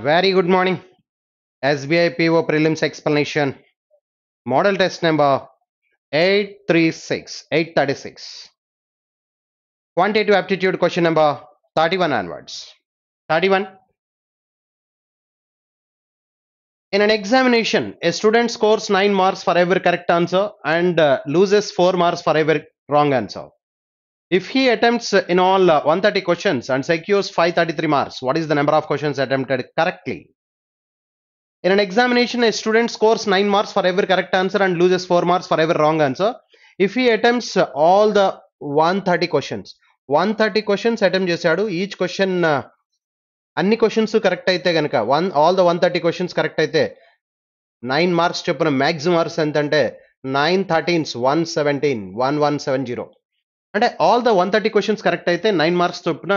Very good morning. SBI PO prelims explanation. Model test number 836, 836. Quantitative aptitude question number 31 onwards. 31. In an examination, a student scores 9 marks for every correct answer and uh, loses 4 marks for every wrong answer. If he attempts in all 130 questions and secures 533 marks, what is the number of questions attempted correctly? In an examination, a student scores 9 marks for every correct answer and loses 4 marks for every wrong answer. If he attempts all the 130 questions, 130 questions attempt చేశాడు each question అన్ని questions correct అయితే కనుక one all the one thirty questions correct అయితే nine marks చెప్పిన maximum marks ఎంత అంటే nine thirteens one seventeen one one seven zero అంటే all the one thirty questions correct అయితే నైన్ మార్క్స్ చొప్పున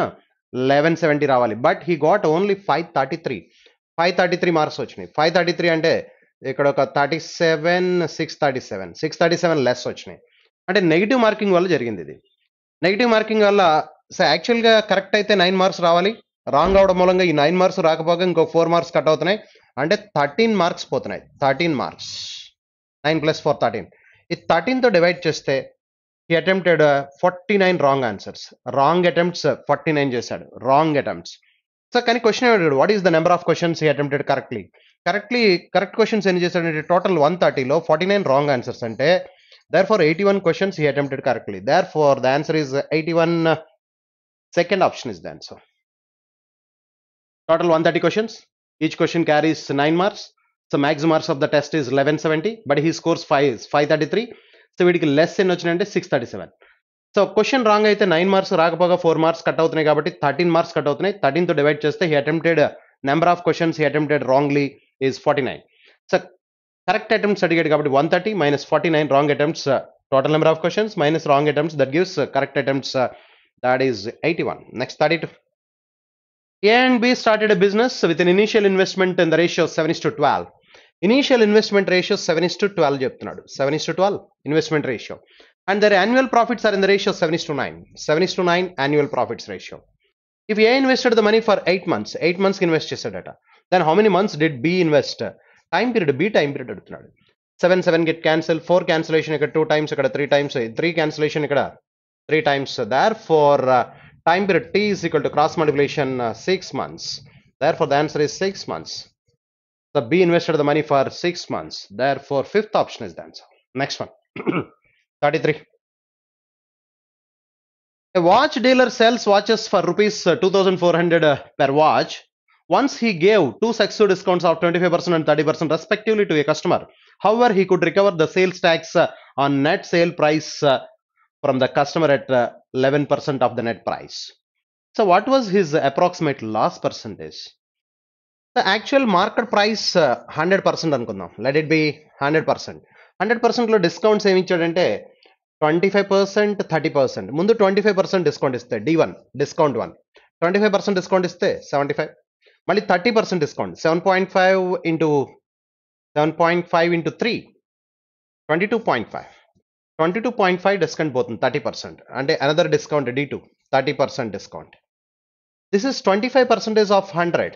లెవెన్ సెవెంటీ రావాలి but he got only five thirty three five thirty three marks వచ్చినాయి five thirty three అంటే ఇక్కడ ఒక thirty seven six thirty seven six thirty seven less వచ్చినాయి అంటే negative marking వల్ల జరిగింది ఇది నెగిటివ్ మార్కింగ్ వల్ల సో యాక్చువల్గా కరెక్ట్ అయితే నైన్ మార్క్స్ రావాలి రాంగ్ అవడం మూలంగా ఈ నైన్ మార్క్స్ రాకపోగా ఇంకో ఫోర్ మార్క్స్ కట్ అవుతున్నాయి అంటే థర్టీన్ మార్క్స్ పోతున్నాయి thirteen marks nine plus four thirteen ఈ థర్టీన్తో డివైడ్ చేస్తే he attempted uh, 49 wrong answers wrong attempts uh, 49 just said wrong attempts so can you question what is the number of questions he attempted correctly correctly correct questions and just said total 130 low 49 wrong answers and therefore 81 questions he attempted correctly therefore the answer is 81 uh, second option is the answer total 130 questions each question carries 9 marks so max marks of the test is 1170 but he scores 5 is 533 so వీడికి less ఎన్ని వచ్చినాయంటే six thirty seven so question wrong అయితే nine marks రాకపోగా four marks cut అవుతున్నాయి కాబట్టి thirteen marks cut అవుతున్నాయి థర్టీన్తో divide చేస్తే he attempted number of questions he attempted wrongly is forty nine so correct attempts అడిగాడు కాబట్టి one thirty minus forty nine wrong attempts total number of questions minus wrong attempts that gives uh, correct attempts uh, that is 81 next 32 a and b started a business with an initial investment in the ratio of 7 is to 12 initial investment ratio 7 is to 12 చెప్తున్నాడు 7 is to 12 investment ratio and their annual profits are in the ratio 7 is to 9 7 is to 9 annual profits ratio if a invested the money for 8 months 8 months invested chesa data then how many months did b invest time period b time period 7 7 get cancelled 4 cancellation ikkada 2 times ikkada 3 times 3 cancellation ikkada 3 times therefore uh, time period t is equal to cross multiplication uh, 6 months therefore the answer is 6 months the B invested the money for six months. Therefore, fifth option is the answer. Next one. 33. A watch dealer sells watches for rupees uh, 2400 uh, per watch. Once he gave two successive discounts of 25% and 30% respectively to a customer. However, he could recover the sales tax uh, on net sale price from the customer at 11% of the net price. So what was his approximate loss percentage? Actual market price hundred percent అనుకుందాం let it be hundred percent hundred పర్సెంట్లో discounts ఏమి ఇచ్చాడంటే twenty five percent thirty percent ముందు twenty five percent discount ఇస్తే D one discount one twenty five percent discount ఇస్తే seventy five మళ్ళీ thirty percent discount seven point five into seven point five into three twenty two point five twenty two point five discount పోతుంది thirty percent అంటే another discount D two thirty percent discount this is twenty five percentage of hundred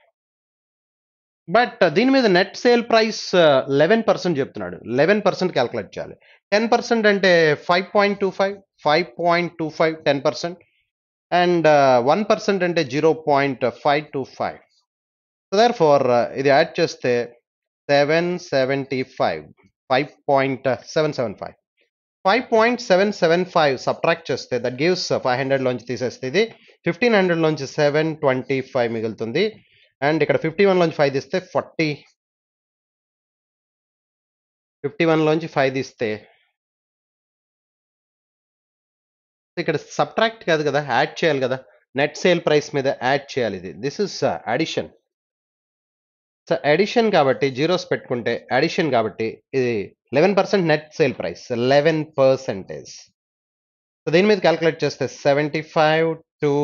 but దీని మీద net sale price eleven percent చెప్తున్నాడు eleven percent calculate చేయాలి ten percent అంటే five point two five five point two five ten percent and one percent అంటే zero point five two five so therefore ఇది add చేస్తే seven seventy five five point seven seven five five point seven seven five subtract చేస్తే that gives five హండ్రెడ్లోంచి తీసేస్తే ఇది fifteen హండ్రెడ్లోంచి seven twenty five మిగులుతుంది and ఇక్కడ fifty వన్లోంచి ఫైవ్ తీస్తే ఫార్టీ ఫిఫ్టీ వన్లోంచి ఫైవ్ తీస్తే ఇక్కడ సబ్ట్రాక్ట్ కాదు కదా యాడ్ చేయాలి కదా నెట్ సేల్ ప్రైస్ మీద యాడ్ చేయాలి ఇది this is addition so addition కాబట్టి జీరోస్ పెట్టుకుంటే అడిషన్ కాబట్టి ఇది eleven percent net sale price eleven percentage so దీని మీద క్యాల్కులేట్ చేస్తే seventy five two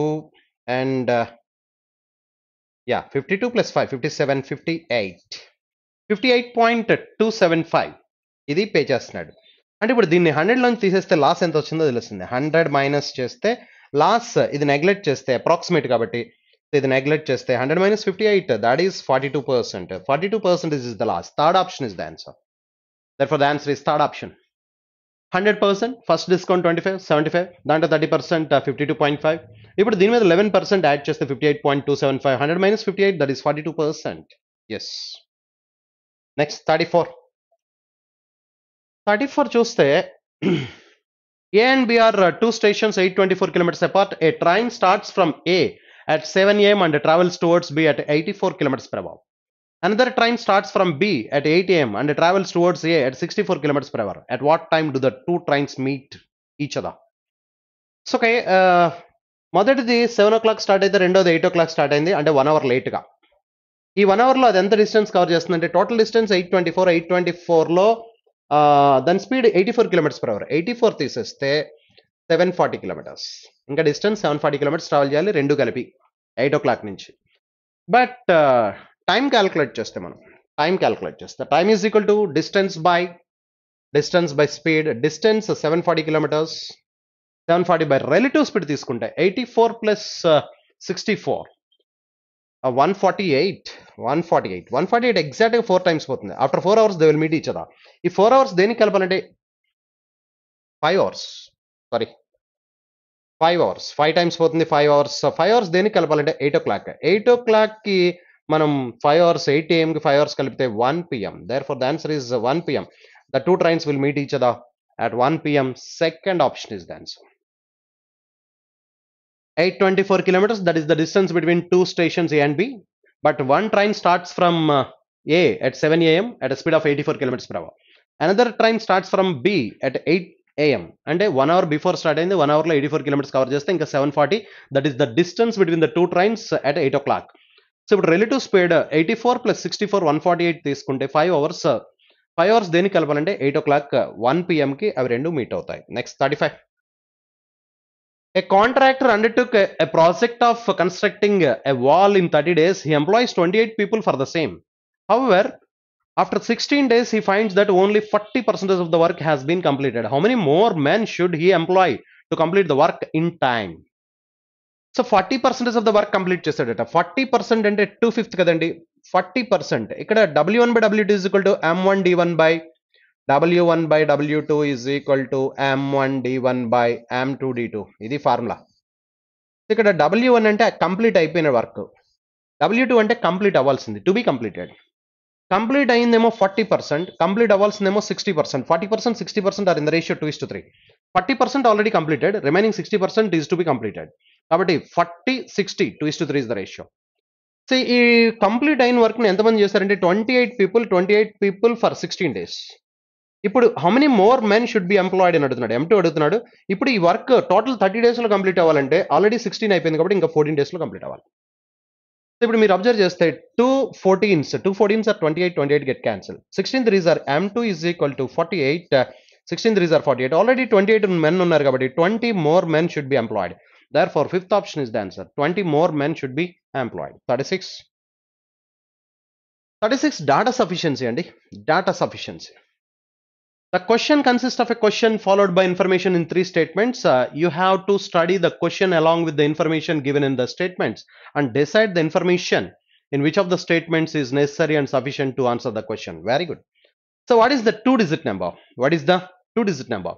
and yeah 52 plus 5 57 58 fifty eight point two seven five ఇది పే చేస్తున్నాడు అంటే ఇప్పుడు దీన్ని హండ్రెడ్ హండ్రెడ్లోంచి తీసేస్తే లాస్ ఎంత వచ్చిందో తెలుస్తుంది హండ్రెడ్ మైనస్ చేస్తే లాస్ ఇది నెగ్లెక్ట్ చేస్తే అప్రాక్సిమేట్ కాబట్టి ఇది నెగ్లెక్ట్ చేస్తే hundred minus fifty eight that is forty two percent forty two percent is the loss third option is the answer that for the answer is third option 100% first discount 25 75 then 30% 52.5 ipudu 11% percent add chesthe 58.275 100 minus 58 that is 42% yes next 34 34 chuste a and b are uh, two stations 824 kilometers apart a train starts from a at 7 am and travels towards b at 84 kilometers per hour Another train starts from B at 8 am and travels towards A at 64 kilometers per hour. At what time do the two trains meet each other? So okay uh, మొదటిది seven o'clock start అయితే రెండోది eight o'clock start అయింది అంటే one hour లేట్గా ఈ one అవర్లో అది ఎంత డిస్టెన్స్ కవర్ చేస్తుందంటే total distance eight twenty four eight twenty ఫోర్లో దాని speed eighty four kilometres per hour eighty four తీసేస్తే సెవెన్ ఫార్టీ కిలోమీటర్స్ ఇంకా distance seven forty kilometres travel చేయాలి రెండు కలిపి ఎయిట్ ఓ క్లాక్ నుంచి బట్ టైం క్యాలిక్యులేట్ చేస్తే మనం టైం క్యాలిక్యులేట్ చేస్తే time is equal to distance by distance by speed distance seven forty kilometres seven forty by relative speed తీసుకుంటే eighty four plus sixty four one forty eight one forty eight one forty eight ఎగ్జాక్ట్గా four times పోతుంది after four hours they will meet ఇచ్చదా ఈ four hours దేనికి కలపాలంటే five hours sorry five hours five times పోతుంది five hours five hours దేనికి కలపాలంటే eight o'clock eight ఓ క్లాక్కి మనం ఫైవ్ అవర్స్ ఎయిట్ ఏఎంకి ఫైవ్ అవర్స్ కలిపితే one PM therefore the answer is one PM the two trains will meet each other at one PM second option is the answer eight twenty four kilometres that is the distance between two stations A and B but one train starts from A at seven AM at speed of eighty four kilometres per hour another train starts from B at eight AM అంటే one hour before start అయింది one అవర్లో eighty four kilometres cover చేస్తే ఇంకా seven forty that is the distance between the two trains at eight o'clock so, relative speed speed 84 plus 64, 148, four one 5 hours. తీసుకుంటే five hours 8 o'clock, 1 p.m. Eight o'clock one పిఎంకి A contractor undertook a, a, project of constructing a wall in 30 days. He employs 28 people for the same. However, after 16 days, he finds that only 40% of the work has been completed. How many more men should he employ to complete the work in time? So forty percentage of the work complete చేశాడట forty percent అంటే two fifth కదండి forty percent ఇక్కడ W one by W two is equal to M one D one by W one by W two is equal to M one D one by M two D two ఇది formula ఇక్కడ W one అంటే complete అయిపోయిన work W two అంటే complete అవ్వాల్సింది to be completed complete అయిందేమో forty percent complete అవ్వాల్సిందేమో sixty percent forty percent sixty percent or in the ratio two is to three forty percent already completed remaining sixty percent is to be completed కాబట్టి forty sixty two is to three is the ratio so ఈ కంప్లీట్ అయిన వర్క్ని ఎంతమంది చేస్తారంటే twenty eight people twenty eight people for sixteen days ఇప్పుడు how many more men should be employed అని అడుగుతున్నాడు ఎంటూ అడుగుతున్నాడు ఇప్పుడు ఈ వర్క్ టోటల్ థర్టీ డేస్లో కంప్లీట్ అవ్వాలంటే ఆల్రెడీ సిక్స్టీన్ అయిపోయింది కాబట్టి ఇంకా ఫోర్టీన్ డేస్లో కంప్లీట్ అవ్వాలి సో ఇప్పుడు మీరు అబ్జర్వ్ చేస్తే two fourteens two fourteens are twenty eight twenty eight get cancel sixteen threes రీజర్ M two is equal to forty eight 16 threes are 48 already 28 men unnaru kabatti 20 more men should be employed therefore fifth option is the answer 20 more men should be employed 36 36 data sufficiency and data sufficiency the question consists of a question followed by information in three statements. Uh, you have to study the question along with the information given in the statements and decide the information in which of the statements is necessary and sufficient to answer the question. Very good. So what is the two digit number? What is the two digit number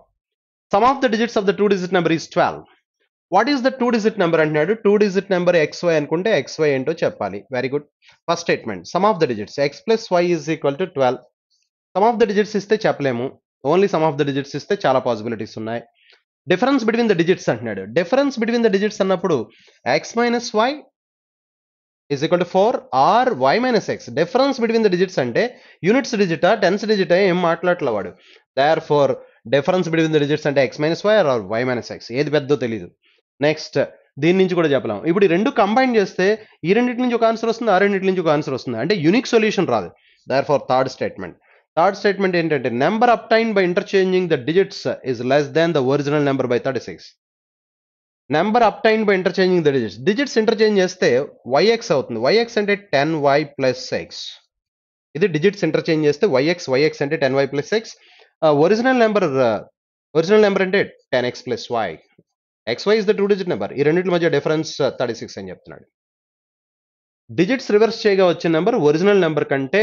Sum of the digits of the two-digit number is 12. What is the two digit number అంటున్నాడు two digit number X Y అనుకుంటే X Y ఏంటో చెప్పాలి very good first statement sum of the digits X plus Y is equal to twelve sum of the digits ఇస్తే చెప్పలేము only sum of the digits ఇస్తే చాలా possibilities ఉన్నాయి difference between the digits అంటున్నాడు difference between the digits అన్నప్పుడు X minus Y is equal to four or Y minus X difference between the digits అంటే units డిజిటా tens డిజిటా ఏం మాట్లాడలేవాడు therefore difference between the digits అంటే X minus Y or Y minus X ఏది పెద్దో తెలియదు నెక్స్ట్ దీని నుంచి కూడా చెప్పలేము ఇప్పుడు ఈ రెండు కంబైన్ చేస్తే ఈ రెండింటి నుంచి ఒక ఆన్సర్ వస్తుంది ఆ రెండింటి నుంచి ఒక ఆన్సర్ వస్తుంది అంటే యూనిక్ సొల్యూషన్ రాదు therefore third statement third statement ఏంటంటే number obtained by interchanging the digits is less than the original number by thirty six number obtained by interchanging the digits digits interchange చేస్తే Y X అవుతుంది Y X అంటే ten Y plus six ఇది digits interchange చేస్తే Y X Y X అంటే ten Y plus six original number original number అంటే ten X plus Y X Y is the two digit number ఈ రెండింటి మధ్య డిఫరెన్స్ థర్టీ సిక్స్ అని చెప్తున్నాడు డిజిట్స్ రివర్స్ చేయగా వచ్చిన నెంబర్ ఒరిజినల్ నెంబర్ కంటే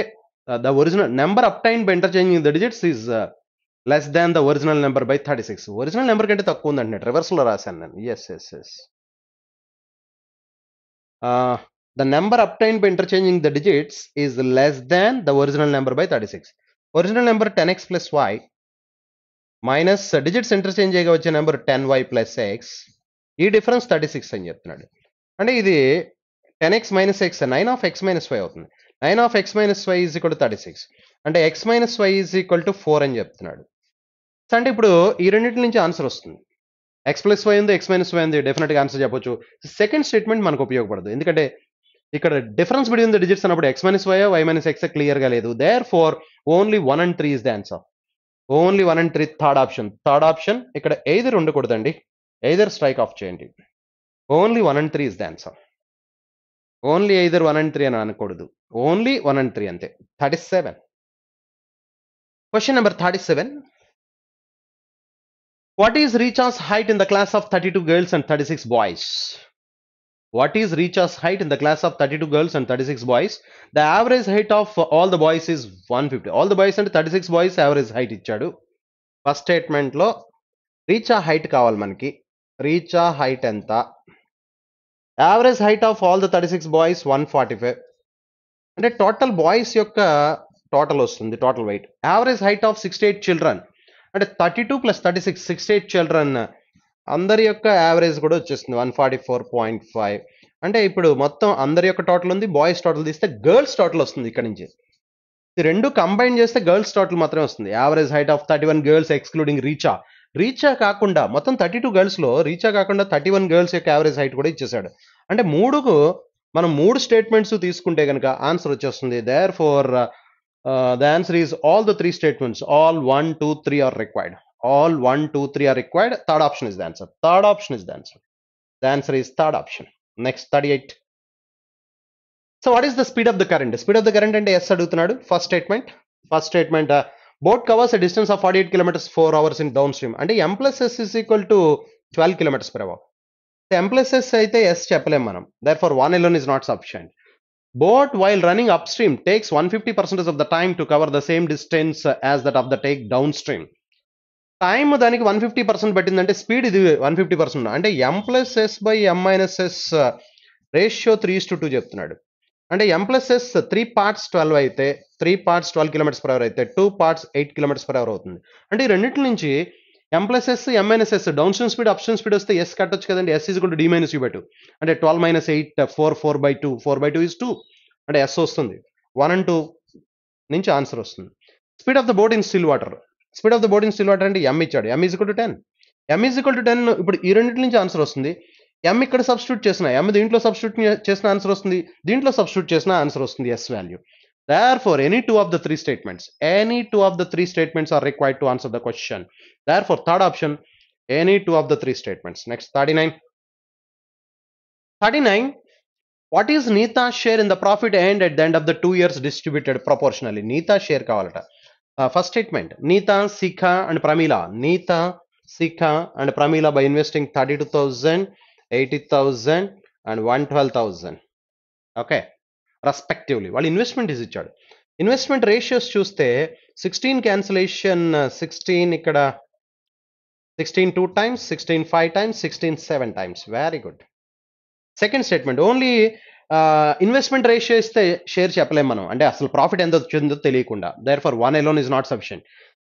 the original number obtained by interchanging the digits is less than the original number by thirty six original number కంటే తక్కువ రివర్స్ రివర్స్లో రాశాను నేను yes yes yes the number obtained by interchanging the digits is less than the original number by thirty six original number ten X plus Y minus digits చేయగా వచ్చే number ten Y plus X ఈ difference thirty six అని చెప్తున్నాడు అంటే ఇది ten X minus X nine of X minus Y అవుతుంది nine of X minus Y is equal to thirty six అంటే X minus Y is equal to four అని చెప్తున్నాడు అంటే ఇప్పుడు ఈ రెండింటి నుంచి ఆన్సర్ వస్తుంది ఎక్స్ ప్లస్ వై ఉంది ఎక్స్ మైనస్ వై ఉంది డెఫినెట్గా ఆన్సర్ చెప్పొచ్చు సెకండ్ స్టేట్మెంట్ మనకు ఉపయోగపడదు ఎందుకంటే ఇక్కడ డిఫరెన్స్ బిట్వీన్ ద డిజిట్స్ అన్నప్పుడు X minus Y Y minus X clear గా లేదు therefore only one and three is the answer only one and three third option third option ఇక్కడ either ఉండకూడదండి either strike off చేయండి only one and three is the answer only either one and three అని అనకూడదు only one and three అంతే thirty seven question number thirty seven what is recharge height in the class of thirty two girls and thirty six boys what height in the class of thirty two girls and thirty six boys the average height of all the boys the one fifty all the boys and thirty six boys average height ఇచ్చాడు first స్టేట్మెంట్లో Richa height కావాలి మనకి Richa height ఎంత average height of all the thirty six boys one forty five అంటే total boys యొక్క total వస్తుంది total weight average height of sixty eight children అంటే thirty two plus thirty six sixty eight children అందరి యొక్క average కూడా వచ్చేస్తుంది one forty four point five అంటే ఇప్పుడు మొత్తం అందరి యొక్క టోటల్ ఉంది బాయ్స్ టోటల్ తీస్తే గర్ల్స్ టోటల్ వస్తుంది ఇక్కడ నుంచి రెండు కంబైన్ చేస్తే గర్ల్స్ టోటల్ మాత్రమే వస్తుంది average height of thirty one girls excluding Richa Richa కాకుండా మొత్తం థర్టీ టూ గర్ల్స్లో రీచా కాకుండా థర్టీ వన్ గర్ల్స్ యొక్క యావరేజ్ హైట్ కూడా ఇచ్చేశాడు అంటే మూడుకు మనం మూడు స్టేట్మెంట్స్ తీసుకుంటే కనుక ఆన్సర్ వచ్చేస్తుంది therefore the answer is all the three statements all one two three are required all one, two, three are required third option is the answer third option is the answer the answer is third option next 38 so what is the speed of the current speed of the current and s adugutunnadu first statement first statement uh, boat covers a distance of 48 kilometers 4 hours in downstream and m plus s is equal to 12 kilometers per hour m plus s the s చెప్పలేం మనం therefore is not sufficient boat while running upstream takes 150 percentage of the time to cover the same distance as that of the take downstream time దానికి one fifty percent పట్టిందంటే speed ఇది one fifty percent అంటే M plus S by M minus S ratio three to two చెప్తున్నాడు అంటే M plus S three parts twelve అయితే three parts twelve kilometres per hour అయితే two parts eight kilometres per hour అవుతుంది అంటే ఈ రెండింటి నుంచి M plus S M minus S downstream speed upstream speed వస్తే ఎస్ కట్టొచ్చు కదండి ఎస్ ఈజ్ కూడా డి మైనస్ యూ పెట్టు అంటే twelve minus eight four four by two four by two is two అంటే ఎస్ వస్తుంది వన్ అండ్ టూ నుంచి answer వస్తుంది speed of the boat in still water speed of the boarding still water అంటే M ఇచ్చాడు M equal to ten M equal to ten ఇప్పుడు ఈ రెండింటి నుంచి ఆన్సర్ వస్తుంది ఎం ఇక్కడ సబ్స్టిట్యూట్ చేసిన ఎం దీంట్లో సబ్స్టిట్యూట్ చేసిన ఆన్సర్ వస్తుంది దీంట్లో సబ్స్టిట్యూట్ చేసిన ఆన్సర్ వస్తుంది S value therefore any two of the three statements any two of the three statements are required to answer the question therefore third option any two of the three statements next thirty nine thirty nine what is Neeta share in the profit and at the end of the two years distributed proportionally Neeta share కావాలట first and Pramila Neeta and and Pramila by investing thirty two thousand eighty thousand and one twelve thousand okay respectively వాళ్ళు investment is ఇచ్చాడు investment ratios చూస్తే sixteen cancellation sixteen ఇక్కడ sixteen two times sixteen five times sixteen seven times very good second statement only investment ratio ఇస్తే share చెప్పలేం మనం అంటే అసలు profit ఎంత వచ్చిందో తెలియకుండా therefore one alone is not sufficient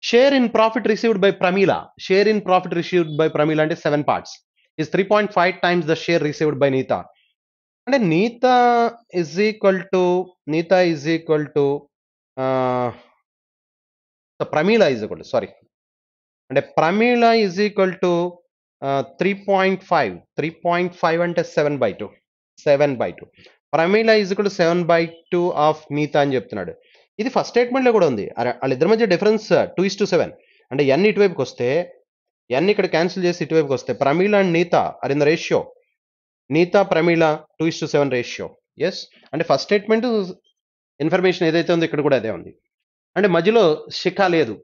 share in profit received by Pramila share in profit received by Pramila అంటే seven parts is three point five times the share received by Neeta అంటే Neeta is equal to Neeta is equal to Pramila is equal to sorry అంటే Pramila is equal to three point five three point five అంటే seven by two seven by two Pramila is కూడా seven by two of Meeta అని చెప్తున్నాడు ఇది first స్టేట్మెంట్లో కూడా ఉంది వాళ్ళిద్దరి మధ్య difference two is to seven అంటే ఎన్ ఇటువైపుకి వస్తే ఎన్ ఇక్కడ క్యాన్సిల్ చేసి ఇటువైపుకి వస్తే Pramila and Neeta are in the ratio Neeta Pramila two is to seven ratio yes అంటే ఫస్ట్ స్టేట్మెంట్ ఇన్ఫర్మేషన్ ఏదైతే ఉందో ఇక్కడ కూడా అదే ఉంది అంటే మధ్యలో శిఖ లేదు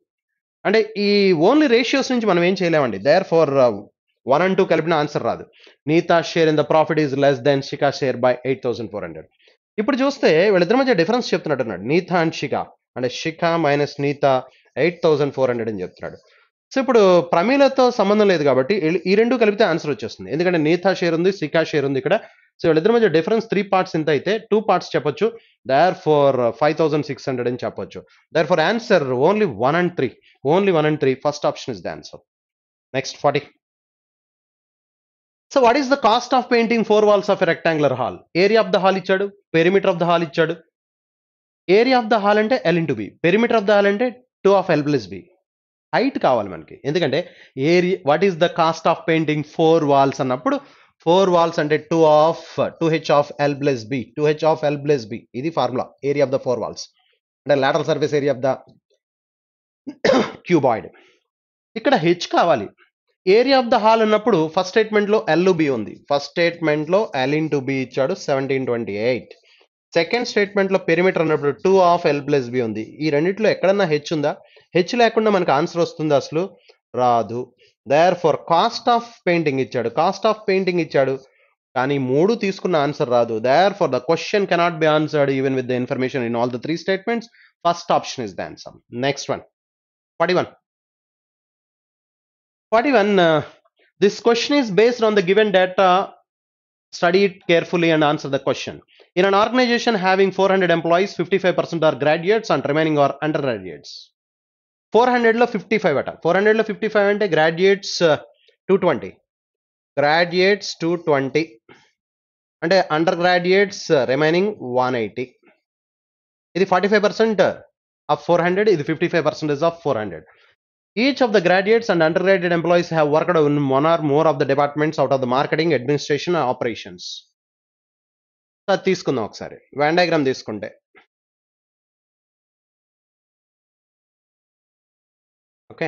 అంటే ఈ ఓన్లీ రేషియోస్ నుంచి మనం ఏం చేయలేమండి therefore uh, one and two కలిపిన ఆన్సర్ రాదు Neeta share in the profit is less than Shikha share by eight thousand four hundred ఇప్పుడు చూస్తే వీళ్ళిద్దరి మధ్య డిఫరెన్స్ చెప్తున్నట్టున్నాడు నీతా అండ్ షికా అంటే Shikha minus Neeta eight thousand four hundred అని చెప్తున్నాడు సో ఇప్పుడు ప్రమీలతో సంబంధం లేదు కాబట్టి ఈ రెండు కలిపితే ఆన్సర్ వచ్చేస్తుంది ఎందుకంటే నీతా షేర్ ఉంది సికా షేర్ ఉంది ఇక్కడ సో వీళ్ళిద్దరి మధ్య డిఫరెన్స్ త్రీ పార్ట్స్ ఇంత అయితే టూ పార్ట్స్ చెప్పొచ్చు therefore five thousand six hundred అని చెప్పొచ్చు therefore answer only one and three only one and three first option is the answer next forty so what is the cost of painting four walls of rectangular hall area of the hall ఇచ్చాడు perimeter of the hall ఇచ్చాడు area of the hall అంటే L to B perimeter of the hall అంటే two of L plus B height కావాలి మనకి ఎందుకంటే area what is the cost of painting four walls అన్నప్పుడు four walls అంటే two of two H of L plus B two H of L plus B ఇది formula area of the four walls అంటే lateral surface area of the cuboid ఇక్కడ H కావాలి area of the hall ఉన్నప్పుడు first స్టేట్మెంట్లో L B ఉంది first స్టేట్మెంట్లో L into B ఇచ్చాడు seventeen twenty eight second స్టేట్మెంట్లో పెరిమీటర్ అన్నప్పుడు two of L plus B ఉంది ఈ రెండిట్లో ఎక్కడన్నా హెచ్ ఉందా హెచ్ లేకుండా మనకు ఆన్సర్ వస్తుందా అసలు రాదు therefore cost of painting ఇచ్చాడు కాస్ట్ ఆఫ్ పెయింటింగ్ ఇచ్చాడు కానీ మూడు తీసుకున్న ఆన్సర్ రాదు therefore the question cannot be answered even with the information in all the three statements first option is the answer next one forty one 41. Uh, this question is based on the given data. Study it carefully and answer the question. In an organization having 400 employees, 55% are graduates and remaining are undergraduates. 400 fifty 55 అట 400 హండ్రెడ్లో 55 five graduates graduates two twenty graduates two twenty అంటే undergraduates remaining one eighty percent forty five percent of four Each of the graduates and undergraduate employees have worked in one or more of the departments out of the marketing, administration, operations. అది తీసుకుందాం ఒకసారి Venn diagram తీసుకుంటే okay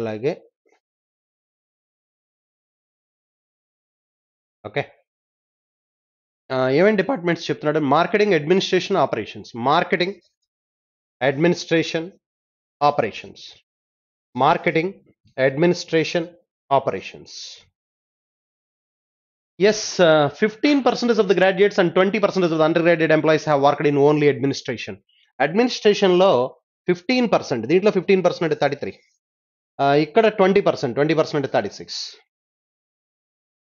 అలాగే okay ఏమేమి departments చెప్తున్నాడు marketing administration operations marketing administration operations marketing administration operations yes fifteen percentage of the graduates and twenty percentage of the undergraduate employees have worked in only administration అడ్మినిస్ట్రేషన్లో fifteen percent దీంట్లో fifteen percent thirty three ఇక్కడ twenty percent twenty percent thirty six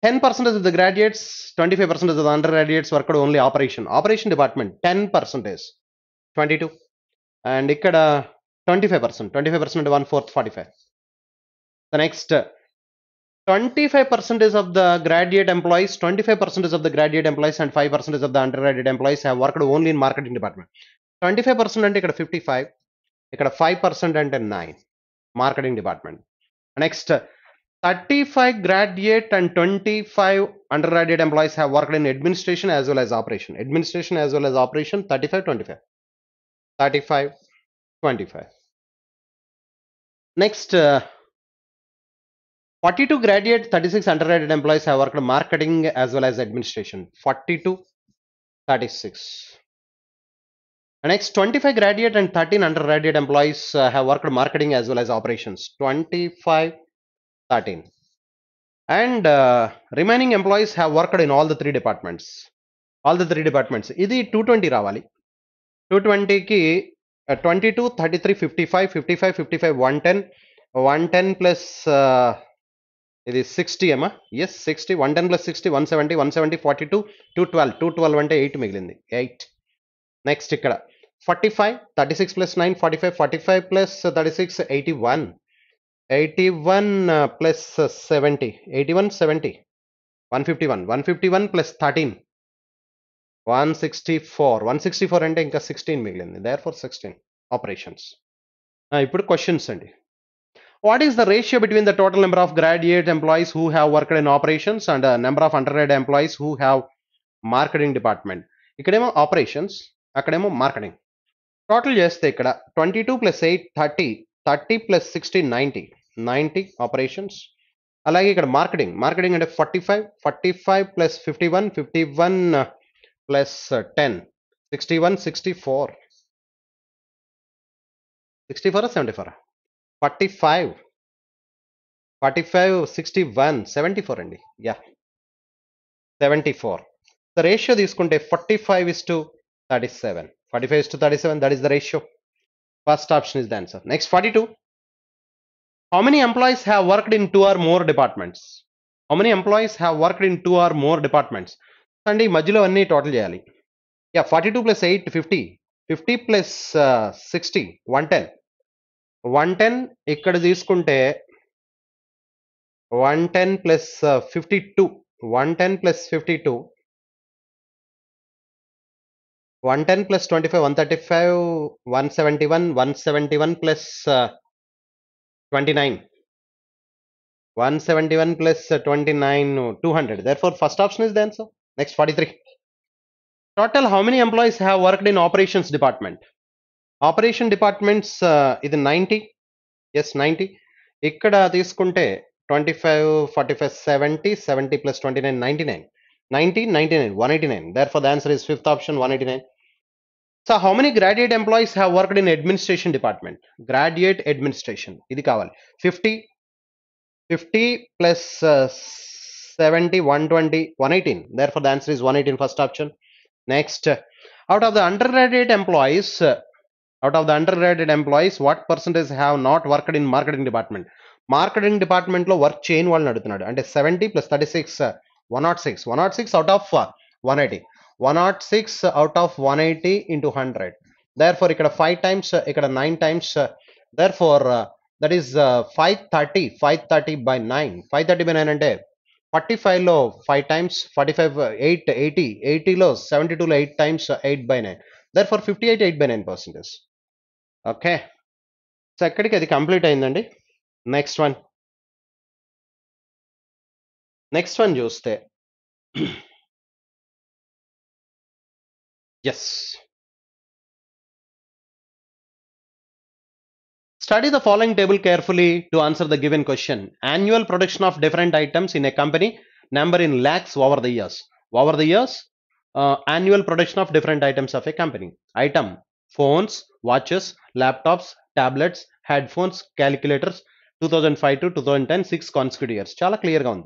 10 is of the graduates, 25 is of the undergraduates worked only operation. Operation department, 10 is, 22. And ikkada 25 percent, 25 percent, one fourth, 45. The next, 25 is of the graduate employees, 25 is of the graduate employees and 5 percent of the undergraduate employees have worked only in marketing department. 25 percent and ikkada 55, ikkada 5 percent and 9, marketing department. Next, 35 graduate and 25 undergraduate employees have worked in administration as well as operation administration as well as operation 35 25 35 25 next uh, 42 graduate 36 undergraduate employees have worked marketing as well as administration 42 36 next 25 graduate and 13 undergraduate employees uh, have worked marketing as well as operations 25 13 and remaining employees have worked in all the three departments all the three departments ఇది two twenty రావాలి two ట్వంటీకి twenty two thirty three fifty five fifty five fifty five one ten one ten plus ఇది sixty ఏమా yes sixty one ten plus sixty one seventy one seventy forty two two twelve two twelve అంటే eight మిగిలింది eight next ఇక్కడ forty five thirty six plus nine forty five forty five plus thirty six eighty one 81 uh, uh, 70 81 70 151 151 plus 13 164 164 and inka 16 million therefore 16 operations I put a question Sunday. what is the ratio between the total number of graduate employees who have worked in operations and the uh, number of undergrad employees who have marketing department ikademo operations akademo marketing total yes ikkada 22 plus 8 30 thirty plus sixty ninety ninety operations అలాగే ఇక్కడ marketing marketing అంటే forty five forty five plus fifty one fifty one plus ten sixty one sixty four sixty four seventy four forty five forty five sixty one seventy four అండి yeah seventy four the ratio తీసుకుంటే forty five is to thirty seven forty five is to thirty seven that is the ratio First option is the answer. Next 42. How many employees have worked in two or more departments? How many employees have worked in two or more departments? And ఈ మధ్యలో అన్నీ total చేయాలి yeah forty two plus eight fifty fifty plus sixty one ten one ten ఇక్కడ తీసుకుంటే one ten plus fifty two one ten plus fifty two 110 plus 25 135 171 171 plus, uh, 29 171 plus, uh, 29 uh, 200 therefore first option is the answer next 43 total how many employees have worked in operations department operation departments ఇది uh, ninety yes ninety ఇక్కడ తీసుకుంటే twenty five forty five seventy seventy plus twenty nine ninety nine ninety ninety so how many graduate employees have worked in administration department? Graduate administration. 50. 50 plus uh, 70, 120, 118. Therefore, the answer is 118 first option. Next, out of the undergraduate employees, uh, out of the undergraduate employees, what percentage have not worked in marketing department? Marketing department lo work chain one and 70 plus 36, uh, 106, 106 out of uh, 180. One nought six out of one eighty into hundred therefore ఇక్కడ five times ఇక్కడ nine times therefore that is five thirty five thirty by nine five thirty by nine అంటే forty ఫైవ్లో five times forty five eight eighty ఎయిటీలో seventy టూలో eight times eight by nine therefore fifty eight eight by nine percentage okay so ఎక్కడికి అది complete అయిందండి next one next one చూస్తే Yes. Study the following table carefully to answer the given question. Annual production of different items in a company, number in lakhs over the years. Over the years, uh, annual production of different items of a company. Item, phones, watches, laptops, tablets, headphones, calculators, 2005 to 2010, 6 consecutive years. Chala clear ga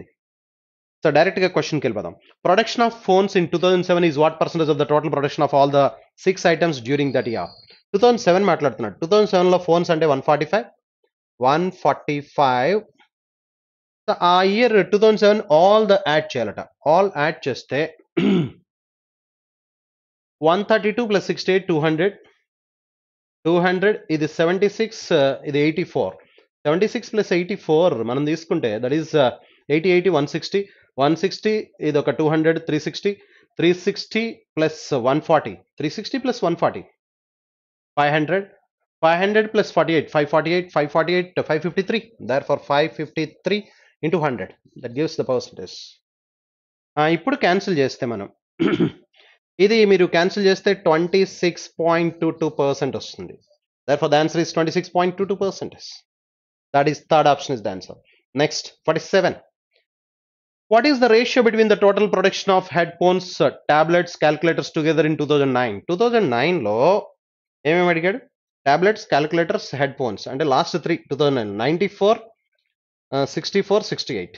so direct question kelpadam. Production of phones in 2007 is what percentage of the total production of all the six items during that year? 2007 matlatna. 2007 lo phones are 145. 145. So a year 2007 all the add chalata. All add the 132 plus 68 200 200 is 76 is uh, 84 76 plus 84 manam kunte, that is 80 uh, 80 160 one sixty ఇది ఒక two hundred three sixty three sixty plus one forty three sixty plus one forty five hundred five hundred plus forty eight five forty eight five forty eight five fifty three therefore five fifty three into hundred that gives the percentage ఇప్పుడు cancel చేస్తే మనం ఇది మీరు cancel చేస్తే twenty six point two two percent వస్తుంది therefore the answer is twenty six point two two percentage that is third option is the answer next forty seven What is the ratio between the total production of headphones tablets calculators together in two thousand nine two thousand నైన్లో ఏమేమి అడిగాడు tablets calculators headphones అంటే last three two thousand nine ninety four sixty four sixty eight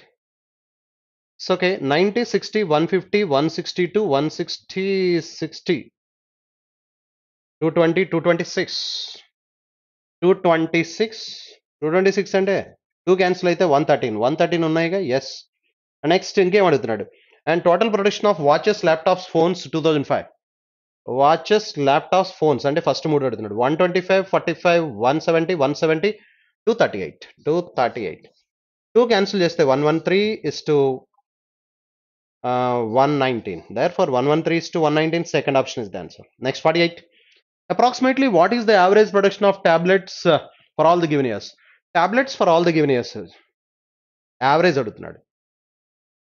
so okay ninety sixty one fifty one sixty two one sixty sixty two twenty two twenty six two twenty six two twenty six అంటే two cancel అయితే one thirteen one thirteen ఉన్నాయిగా yes next ఇంకేమడుగుతున్నాడు and total production of watches laptops phones 2005 watches laptops phones అంటే first మూడు అడుగుతున్నాడు 125 45 170 170 238 238 2 cancel చేస్తే 113 is to uh, 119 therefore 113 is to Second option is the answer next 48 approximately what is the average production of tablets uh, for all the given years tablets for all the given years average అడుగుతున్నాడు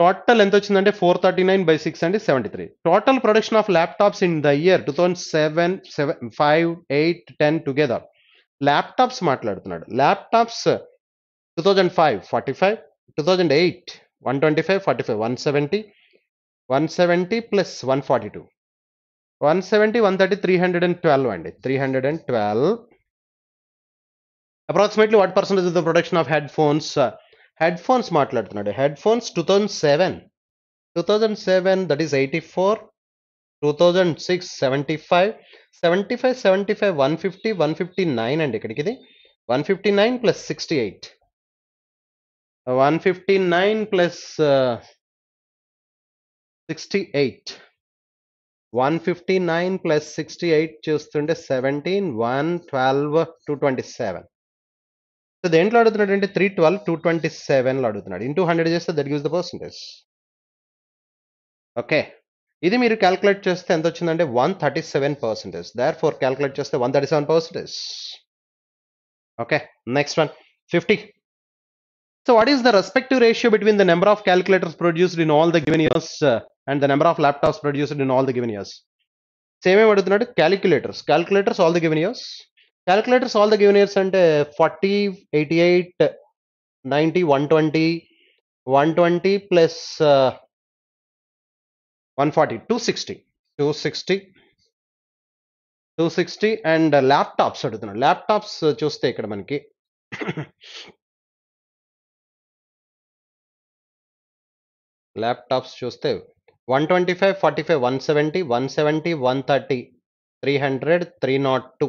total ఎంత వచ్చిందంటే four thirty nine by six అంటే seventy three total production of laptops in the year two thousand seven seven five eight ten together laptops మాట్లాడుతున్నాడు laptops two thousand five forty five two thousand eight one twenty five forty five one seventy one seventy plus one forty two one seventy one thirty three hundred and twelve అండి three hundred and twelve approximately what percentage of the production of headphones headphones మాట్లాడుతున్నాడు headphones two thousand seven two thousand seven that is eighty four two thousand six seventy five seventy five seventy five one fifty one fifty nine అండి ఇక్కడికి ఇది one fifty nine plus sixty eight one fifty nine plus sixty eight one fifty nine plus sixty eight చూస్తుంటే seventeen one twelve two twenty seven So the end load of the 312, 227 into 100 just that gives the percentage. Okay. This we calculate just the end 137 percentage. Therefore, calculate just the 137 percent Okay. Next one 50. So, what is the respective ratio between the number of calculators produced in all the given years uh, and the number of laptops produced in all the given years? Same way, what is the of calculators? Calculators, all the given years. Calculator solve the given years అంటే forty eighty eight ninety one twenty one twenty plus one forty two sixty two sixty two sixty and laptops అడుగుతున్నాడు laptops చూస్తే ఇక్కడ మనకి laptops చూస్తే one twenty five forty five one seventy one seventy one thirty three hundred three not two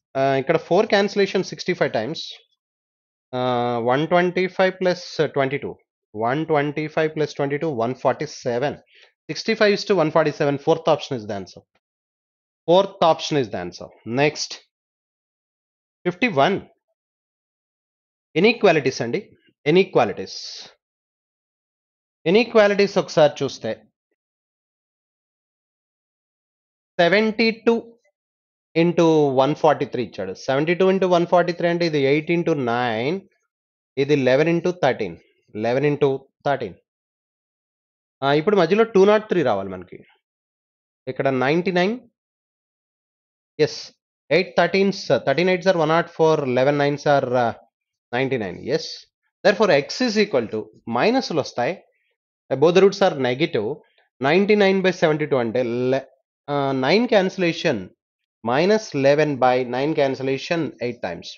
ఇక్కడ four cancellation sixty five times one twenty five plus twenty two one twenty five plus twenty two one forty seven sixty five is to one forty seven fourth option is the answer fourth option is the answer next fifty one inequalities అండి inequalities inequalities ఒకసారి చూస్తే seventy two into one forty three ఇచ్చాడు seventy two into one forty three అంటే ఇది eight into nine ఇది eleven into thirteen eleven into thirteen ఇప్పుడు మధ్యలో two not three రావాలి మనకి ఇక్కడ ninety nine yes eight thirteens thirteen eight sir one not four eleven nine sir ninety nine yes therefore x is equal to మైనస్లు వస్తాయి both roots are negative ninety nine by seventy two అంటే nine cancellation uh, minus 11 by 9 cancellation 8 times.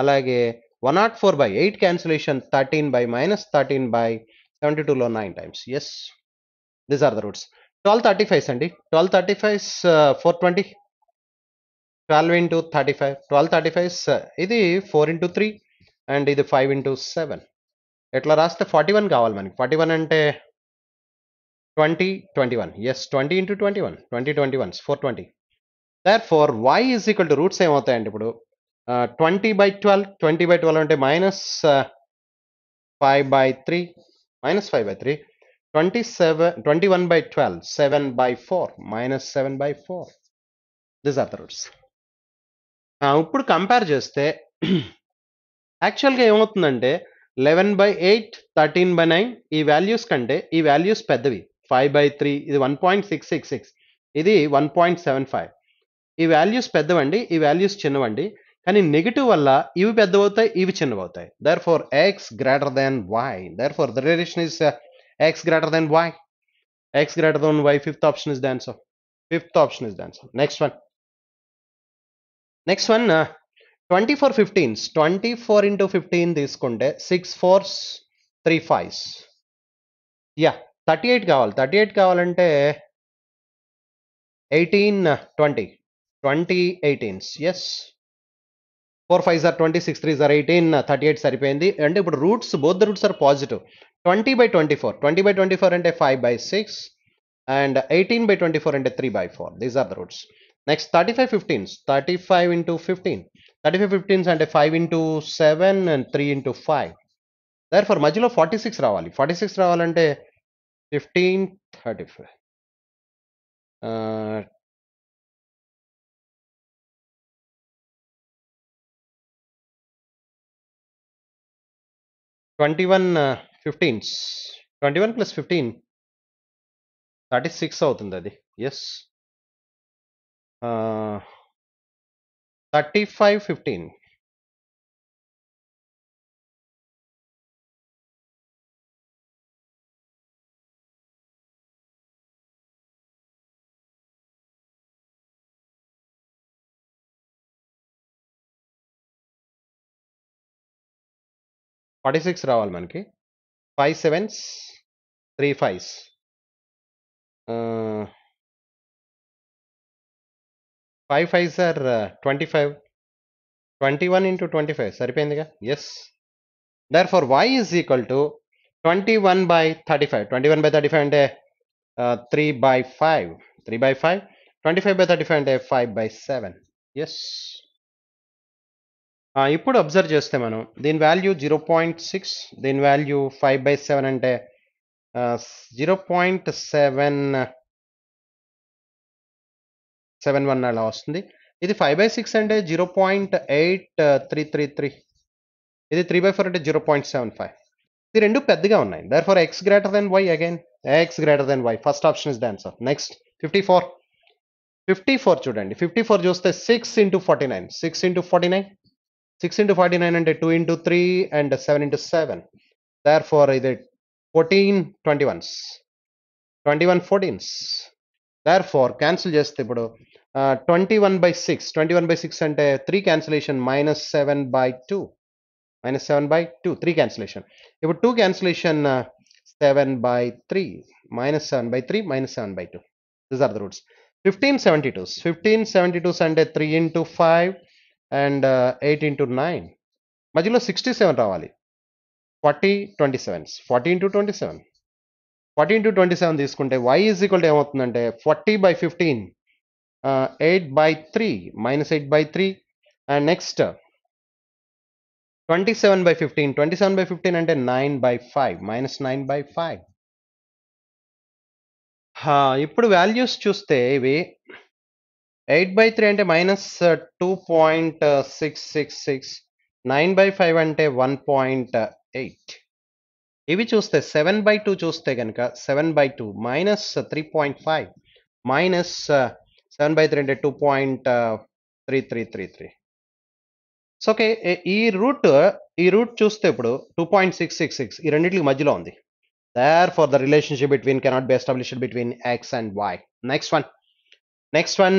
Alage 104 by 8 cancellation 13 by minus 13 by 72 low 9 times. Yes, these are the roots. 1235 Sandy. 1235 is uh, 420. 12 into 35. 1235 is uh, 4 into 3 and the 5 into 7. Itla rasta 41 gaval man. 41 and 20, 21. Yes, 20 into 21. 20, 21 is 420. Therefore y is equal to roots ఏమవుతాయండి ఇప్పుడు twenty by twelve twenty by twelve అంటే minus five by three minus five by three twenty seven twenty one by twelve seven by four minus seven by four this are the roots ఇప్పుడు compare చేస్తే యాక్చువల్గా ఏమవుతుందంటే eleven by eight thirteen by nine ఈ values కంటే ఈ values పెద్దవి five by three ఇది one point six six six ఇది వన్ పాయింట్ సెవెన్ ఫైవ్ ఈ వాల్యూస్ పెద్దవండి ఈ వాల్యూస్ చిన్నవండి కానీ నెగిటివ్ వల్ల ఇవి పెద్దవవుతాయి ఇవి చిన్నవవుతాయి therefore x greater than y therefore the relation is x greater than y x greater than y fifth option is the answer fifth option is the answer next one next one twenty four fifteens twenty four into fifteen తీసుకుంటే six fours three fives yeah thirty eight కావాలి thirty eight కావాలంటే eighteen twenty uh, twenty yes four five sir twenty six three sir eighteen thirty eight సరిపోయింది అంటే ఇప్పుడు roots both roots are positive twenty by twenty four twenty by twenty four అంటే five by six and eighteen by twenty four అంటే three by four these are the roots next thirty five fifteens thirty five into fifteen thirty five fifteens అంటే five into seven and three into five therefore మధ్యలో forty six రావాలి forty six రావాలంటే fifteen thirty five 21 uh, 15 21 plus 15 36 అవుతుంది అది yes uh, 35 15 forty six రావాలి మనకి five sevens three fives five five sir twenty five twenty one into twenty five సరిపోయిందిగా yes therefore y is equal to twenty one by thirty five twenty one by thirty five అంటే three by five three by five twenty five by thirty five అంటే five by seven yes ఇప్పుడు observe చేస్తే మనం దీని value zero point six దీని value five by seven అంటే zero point seven seven one అలా వస్తుంది ఇది ఫైవ్ బై సిక్స్ అంటే zero point eight three three three ఇది త్రీ బై ఫోర్ అంటే జీరో పాయింట్ సెవెన్ ఫైవ్ ఇది రెండు పెద్దగా ఉన్నాయి therefore x greater than y again x greater than y first option is the answer next fifty four fifty four చూడండి fifty four చూస్తే six into forty nine six into forty nine 16 into 49 and 2 into 3 and 7 into 7. Therefore, it is 14 21s. 21 14s. Therefore, cancel just the uh, 21 by 6. 21 by 6 and uh, 3 cancellation minus 7 by 2. Minus 7 by 2. 3 cancellation. If 2 cancellation 7 by 3. Minus 7 by 3. Minus 7 by 2. These are the roots. 1572s. 1572s and a 3 into 5. And eight into nine మధ్యలో sixty seven రావాలి forty twenty seven forty into twenty seven forty into twenty seven తీసుకుంటే y is equal to ఏమవుతుందంటే forty by fifteen eight by three minus eight by three and next twenty seven by fifteen twenty seven by fifteen అంటే nine by five minus nine by five ఇప్పుడు values చూస్తే ఇవి eight by three అంటే minus uh, two point uh, six six six nine by five అంటే one point uh, eight ఇవి చూస్తే seven by two చూస్తే కనుక seven by two minus three point five minus seven by three అంటే two point three three three three so okay ఈ root ఈ root చూస్తే ఇప్పుడు two point six six six ఈ రెండింటికి మధ్యలో ఉంది therefore the relationship between cannot be established between x and y next one next one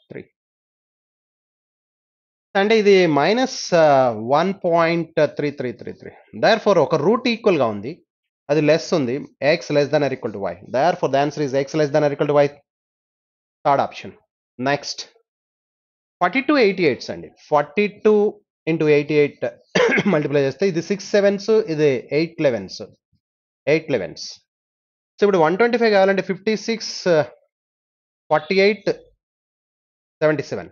అంటే ఇది minus one point three three three three therefore ఒక root ఈక్వల్గా ఉంది అది లెస్ ఉంది x less than or equal to y therefore the answer is x less than or equal to y third option next forty two eighty eights అండి forty two into eighty eight multiply చేస్తే ఇది six sevens ఇది eight elevens eight elevens so ఇప్పుడు one twenty five కావాలంటే fifty six forty eight seventy seven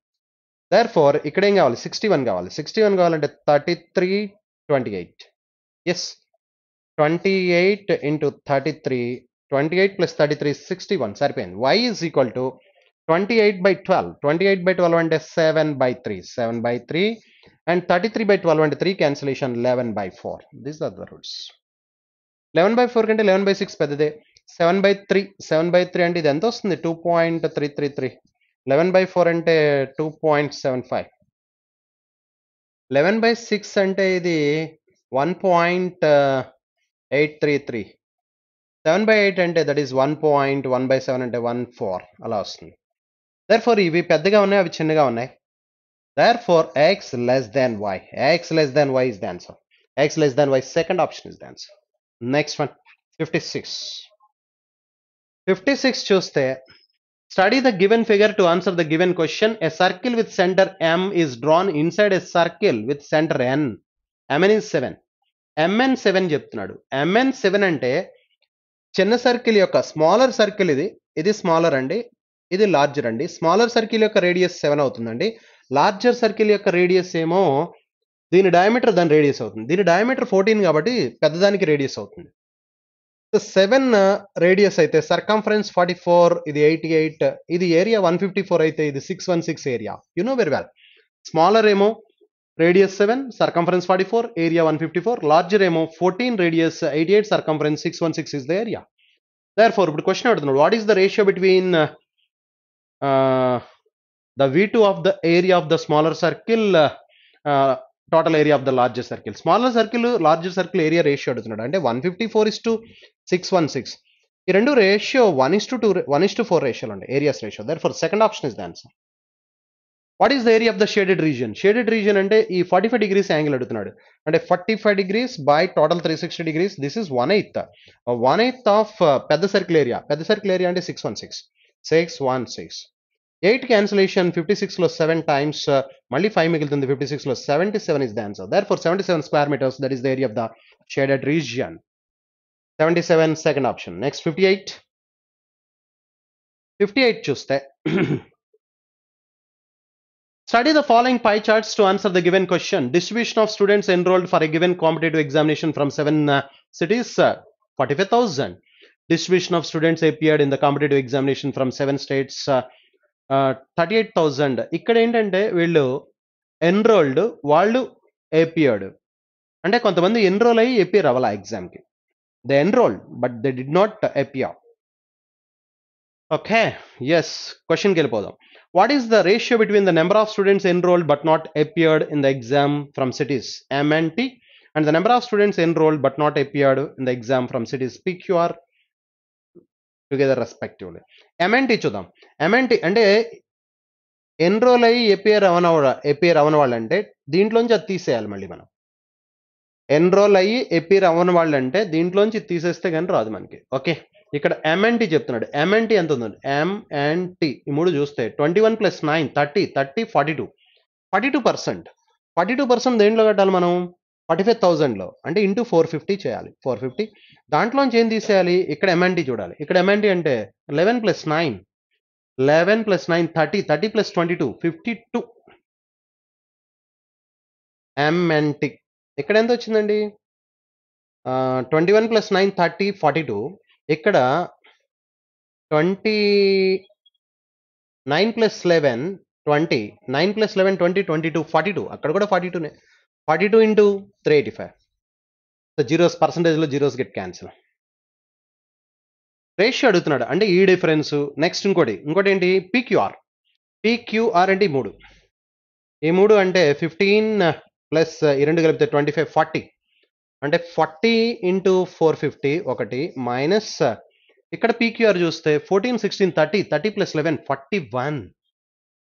therefore ఇక్కడ ఏం కావాలి sixty one కావాలి సిక్స్టీ వన్ కావాలంటే thirty three twenty eight yes twenty eight into thirty three twenty eight plus thirty three sixty one సరిపోయింది y is equal to twenty eight by twelve twenty eight by twelve అంటే seven by three seven by three and thirty three by twelve అంటే three cancellation eleven by four this are the rules eleven by four కంటే eleven by six పెద్దదే seven by three seven by three అంటే ఇది ఎంత వస్తుంది two point three three three 11 by 4 and 2.75. 11 by 6 and 1.833. Uh, 7 by 8 and that is 1.1 by 7 and 1.4. Therefore, if we have a big one, Therefore, x less than y. x less than y is the answer. x less than y, second option is the answer. Next one, 56. 56 choose there. Study the given figure to answer the given question a circle with centre M is drawn inside a circle with centre N MN is seven MN seven చెప్తున్నాడు MN seven అంటే చిన్న circle యొక్క smaller circle ఇది ఇది smaller అండి ఇది larger అండి smaller circle యొక్క రేడియస్ సెవెన్ అవుతుందండి లార్జర్ సర్కిల్ యొక్క రేడియస్ ఏమో దీని డయామీటర్ దాని రేడియస్ అవుతుంది దీని డయామీటర్ ఫోర్టీన్ కాబట్టి పెద్దదానికి రేడియస్ అవుతుంది The 7 uh, radius aithe circumference 44 the 88 idi area 154 aithe 616 area you know very well smaller remo radius 7 circumference 44 area 154 larger remo 14 radius 88 circumference 616 is the area therefore but question is what is the ratio between uh, uh, the v2 of the area of the smaller circle total area of the largest circle smaller circle largest circle area ratio అడుగుతున్నాడు అంటే one fifty four is to six one six ఈ రెండు ratio one is to two one is to four రేషియోలు ఉన్నాయి areas ratio therefore second option is the answer what is the area of the shaded region shaded region అంటే ఈ forty five degrees angle అడుగుతున్నాడు అంటే forty five degrees by total three sixty degrees this is one eighth one eighth of పెద్ద circle area పెద్ద circle area అంటే six one six six one six 8 cancellation 56 minus 7 times multiply uh, మళ్ళీ five మిగులుతుంది 56 minus 77 is the answer. Therefore, 77 square meters. That is the area of the shaded region. 77 second option. Next, 58. 58 choose seven Study the following pie charts to answer the given question. Distribution of students enrolled for a given competitive examination from seven uh, cities, uh, 45,000. Distribution of students appeared in the competitive examination from seven states, uh, thirty eight thousand ఇక్కడ ఏంటంటే వీళ్ళు enrolled వాళ్ళు ఏపీఆడు అంటే కొంతమంది enrol అయ్యి appear ఆ ఎగ్జామ్కి they enrolled but they did not appear okay yes క్వశ్చన్కి వెళ్ళిపోదాం what is the ratio between the number of students enrolled but not appeared in the exam from cities MNT and the number of students enrolled but not appeared in the exam from cities PQR together respectively MNT చూద్దాం MNT అంటే enrol అయ్యి ఎపిఆర్ అవన ఎపిఆర్ అవన అంటే దీంట్లోంచి అది తీసేయాలి మళ్ళీ మనం enrol అయ్యి ఎపిఆర్ అవన అంటే దీంట్లోంచి తీసేస్తే కానీ రాదు మనకి ఓకే ఇక్కడ ఎంఎన్టీ చెప్తున్నాడు ఎంఎన్టీ ఎంత ఉందండి ఎంఎన్టీ ఈ మూడు చూస్తే twenty one plus nine thirty thirty forty two forty two percent forty two percent దేంట్లో కట్టాలి మనం ఫార్టీ ఫైవ్ థౌజండ్లో అంటే ఇంటూ ఫోర్ ఫిఫ్టీ చేయాలి ఫోర్ ఫిఫ్టీ దాంట్లోంచి ఏం తీసేయాలి ఇక్కడ ఎంఎన్టీ చూడాలి ఇక్కడ ఎంఎన్టీ అంటే eleven plus nine eleven plus nine thirty thirty plus twenty two fifty two MNT ఇక్కడ ఎంత వచ్చిందండి twenty one plus nine thirty forty two ఇక్కడ twenty nine plus eleven twenty nine plus eleven twenty twenty two forty two అక్కడ కూడా forty టూనే forty two into three eighty five so zeros పర్సంటేజ్లో zeros get cancel ratio అడుగుతున్నాడు అంటే ఈ difference next ఇంకోటి ఇంకోటి ఏంటి పీక్యూఆర్ పీక్యూఆర్ అంటే ఈ మూడు ఈ మూడు అంటే ఫిఫ్టీన్ ప్లస్ ఈ రెండు కలిపితే ట్వంటీ ఫైవ్ ఫార్టీ అంటే ఫార్టీ ఇంటూ ఫోర్ ఫిఫ్టీ ఒకటి మైనస్ ఇక్కడ పీక్యూఆర్ చూస్తే fourteen sixteen thirty thirty plus eleven forty one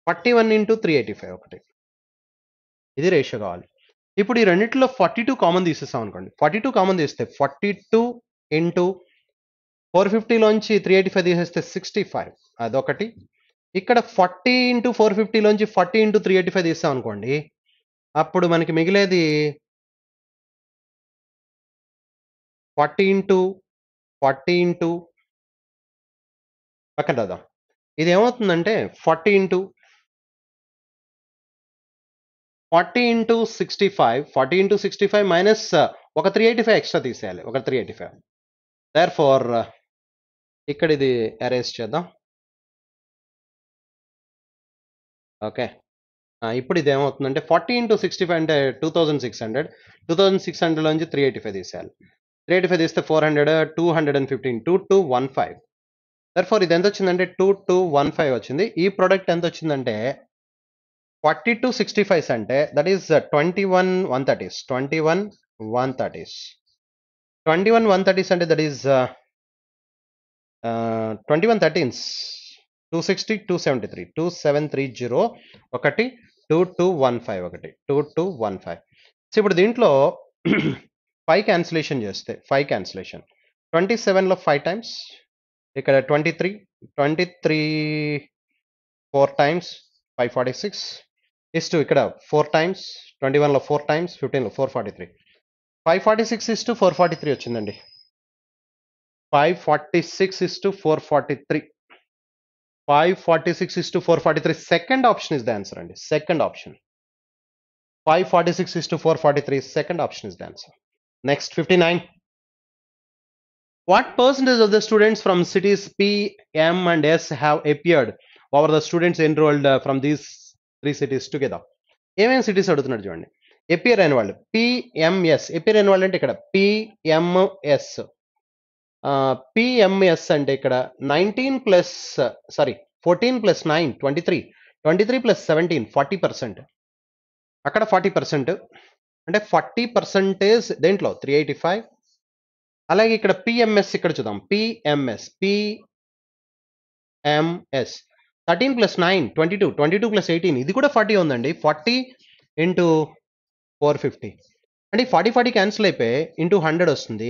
forty one into three eighty five ఒకటి ఇది రేషియో కావాలి ఇప్పుడు ఈ రెండింటిలో ఫార్టీ టూ కామన్ తీసేస్తాం అనుకోండి ఫార్టీ టూ కామన్ తీస్తే ఫార్టీ టూ ఇంటూ ఫోర్ ఫిఫ్టీలోంచి త్రీ ఎయిటీ ఫైవ్ తీసేస్తే సిక్స్టీ ఫైవ్ అదొకటి ఇక్కడ ఫార్టీ ఇంటూ ఫోర్ ఫిఫ్టీలోంచి forty into three eighty five తీస్తాం అనుకోండి అప్పుడు మనకి మిగిలేది ఫార్టీ ఇంటూ ఫార్టీ ఇంటూ పక్కన రాదాం ఇది ఏమవుతుందంటే forty into forty into sixty five forty into sixty five minus uh, ఒక త్రీ ఎయిటీ ఫైవ్ ఎక్స్ట్రా తీసేయాలి ఒక three eighty five therefore uh, ఇక్కడ ఇది అరేంజ్ చేద్దాం ఓకే ఇప్పుడు ఇది ఏమవుతుందంటే ఫార్టీ ఇంటూ సిక్స్టీ ఫైవ్ అంటే two thousand six hundred two thousand six hundred నుంచి త్రీ ఎయిటీ ఫైవ్ తీసేయాలి త్రీ ఎయిటీ ఫైవ్ తీస్తే four hundred two hundred and fifteen two two one five there four ఇది ఎంత వచ్చిందంటే టూ టూ వన్ ఫైవ్ వచ్చింది ఈ product ఎంత వచ్చిందంటే 40 to 65 cent eh? that is uh, 21 130s 21 130s 21 130 and that is uh, uh, 21 13s 260 273 2730 2215 2215 see but the 5 cancellation 5 cancellation 27 lo 5 times Take 23 23 4 times 46 is to ikkada 4 times 21 lo 4 times 15 lo 443 546 is to 443 is to 443 546 is to 443 second option is the answer and second option 546 is to 443 second option is the answer next 59 what percentage of the students from cities p m and s have appeared over the students enrolled uh, from these three cities together ఏమేమి cities అడుగుతున్నాడు చూడండి ఎపిఆర్ అయిన వాళ్ళు PMS ఎపిఆర్ అయిన వాళ్ళు అంటే ఇక్కడ PMS PMS అంటే ఇక్కడ nineteen plus sorry fourteen plus nine twenty three twenty three plus seventeen forty percent అక్కడ ఫార్టీ పర్సెంట్ అంటే ఫార్టీ పర్సెంటేజ్ దేంట్లో త్రీ ఎయిటీ ఫైవ్ అలాగే ఇక్కడ పిఎంఎస్ ఇక్కడ చూద్దాం PMS PMS thirteen plus nine twenty two twenty two plus eighteen ఇది కూడా forty ఉందండి ఫార్టీ ఇంటూ ఫోర్ ఫిఫ్టీ అంటే ఫార్టీ ఫార్టీ క్యాన్సిల్ అయిపోయి ఇంటూ హండ్రెడ్ వస్తుంది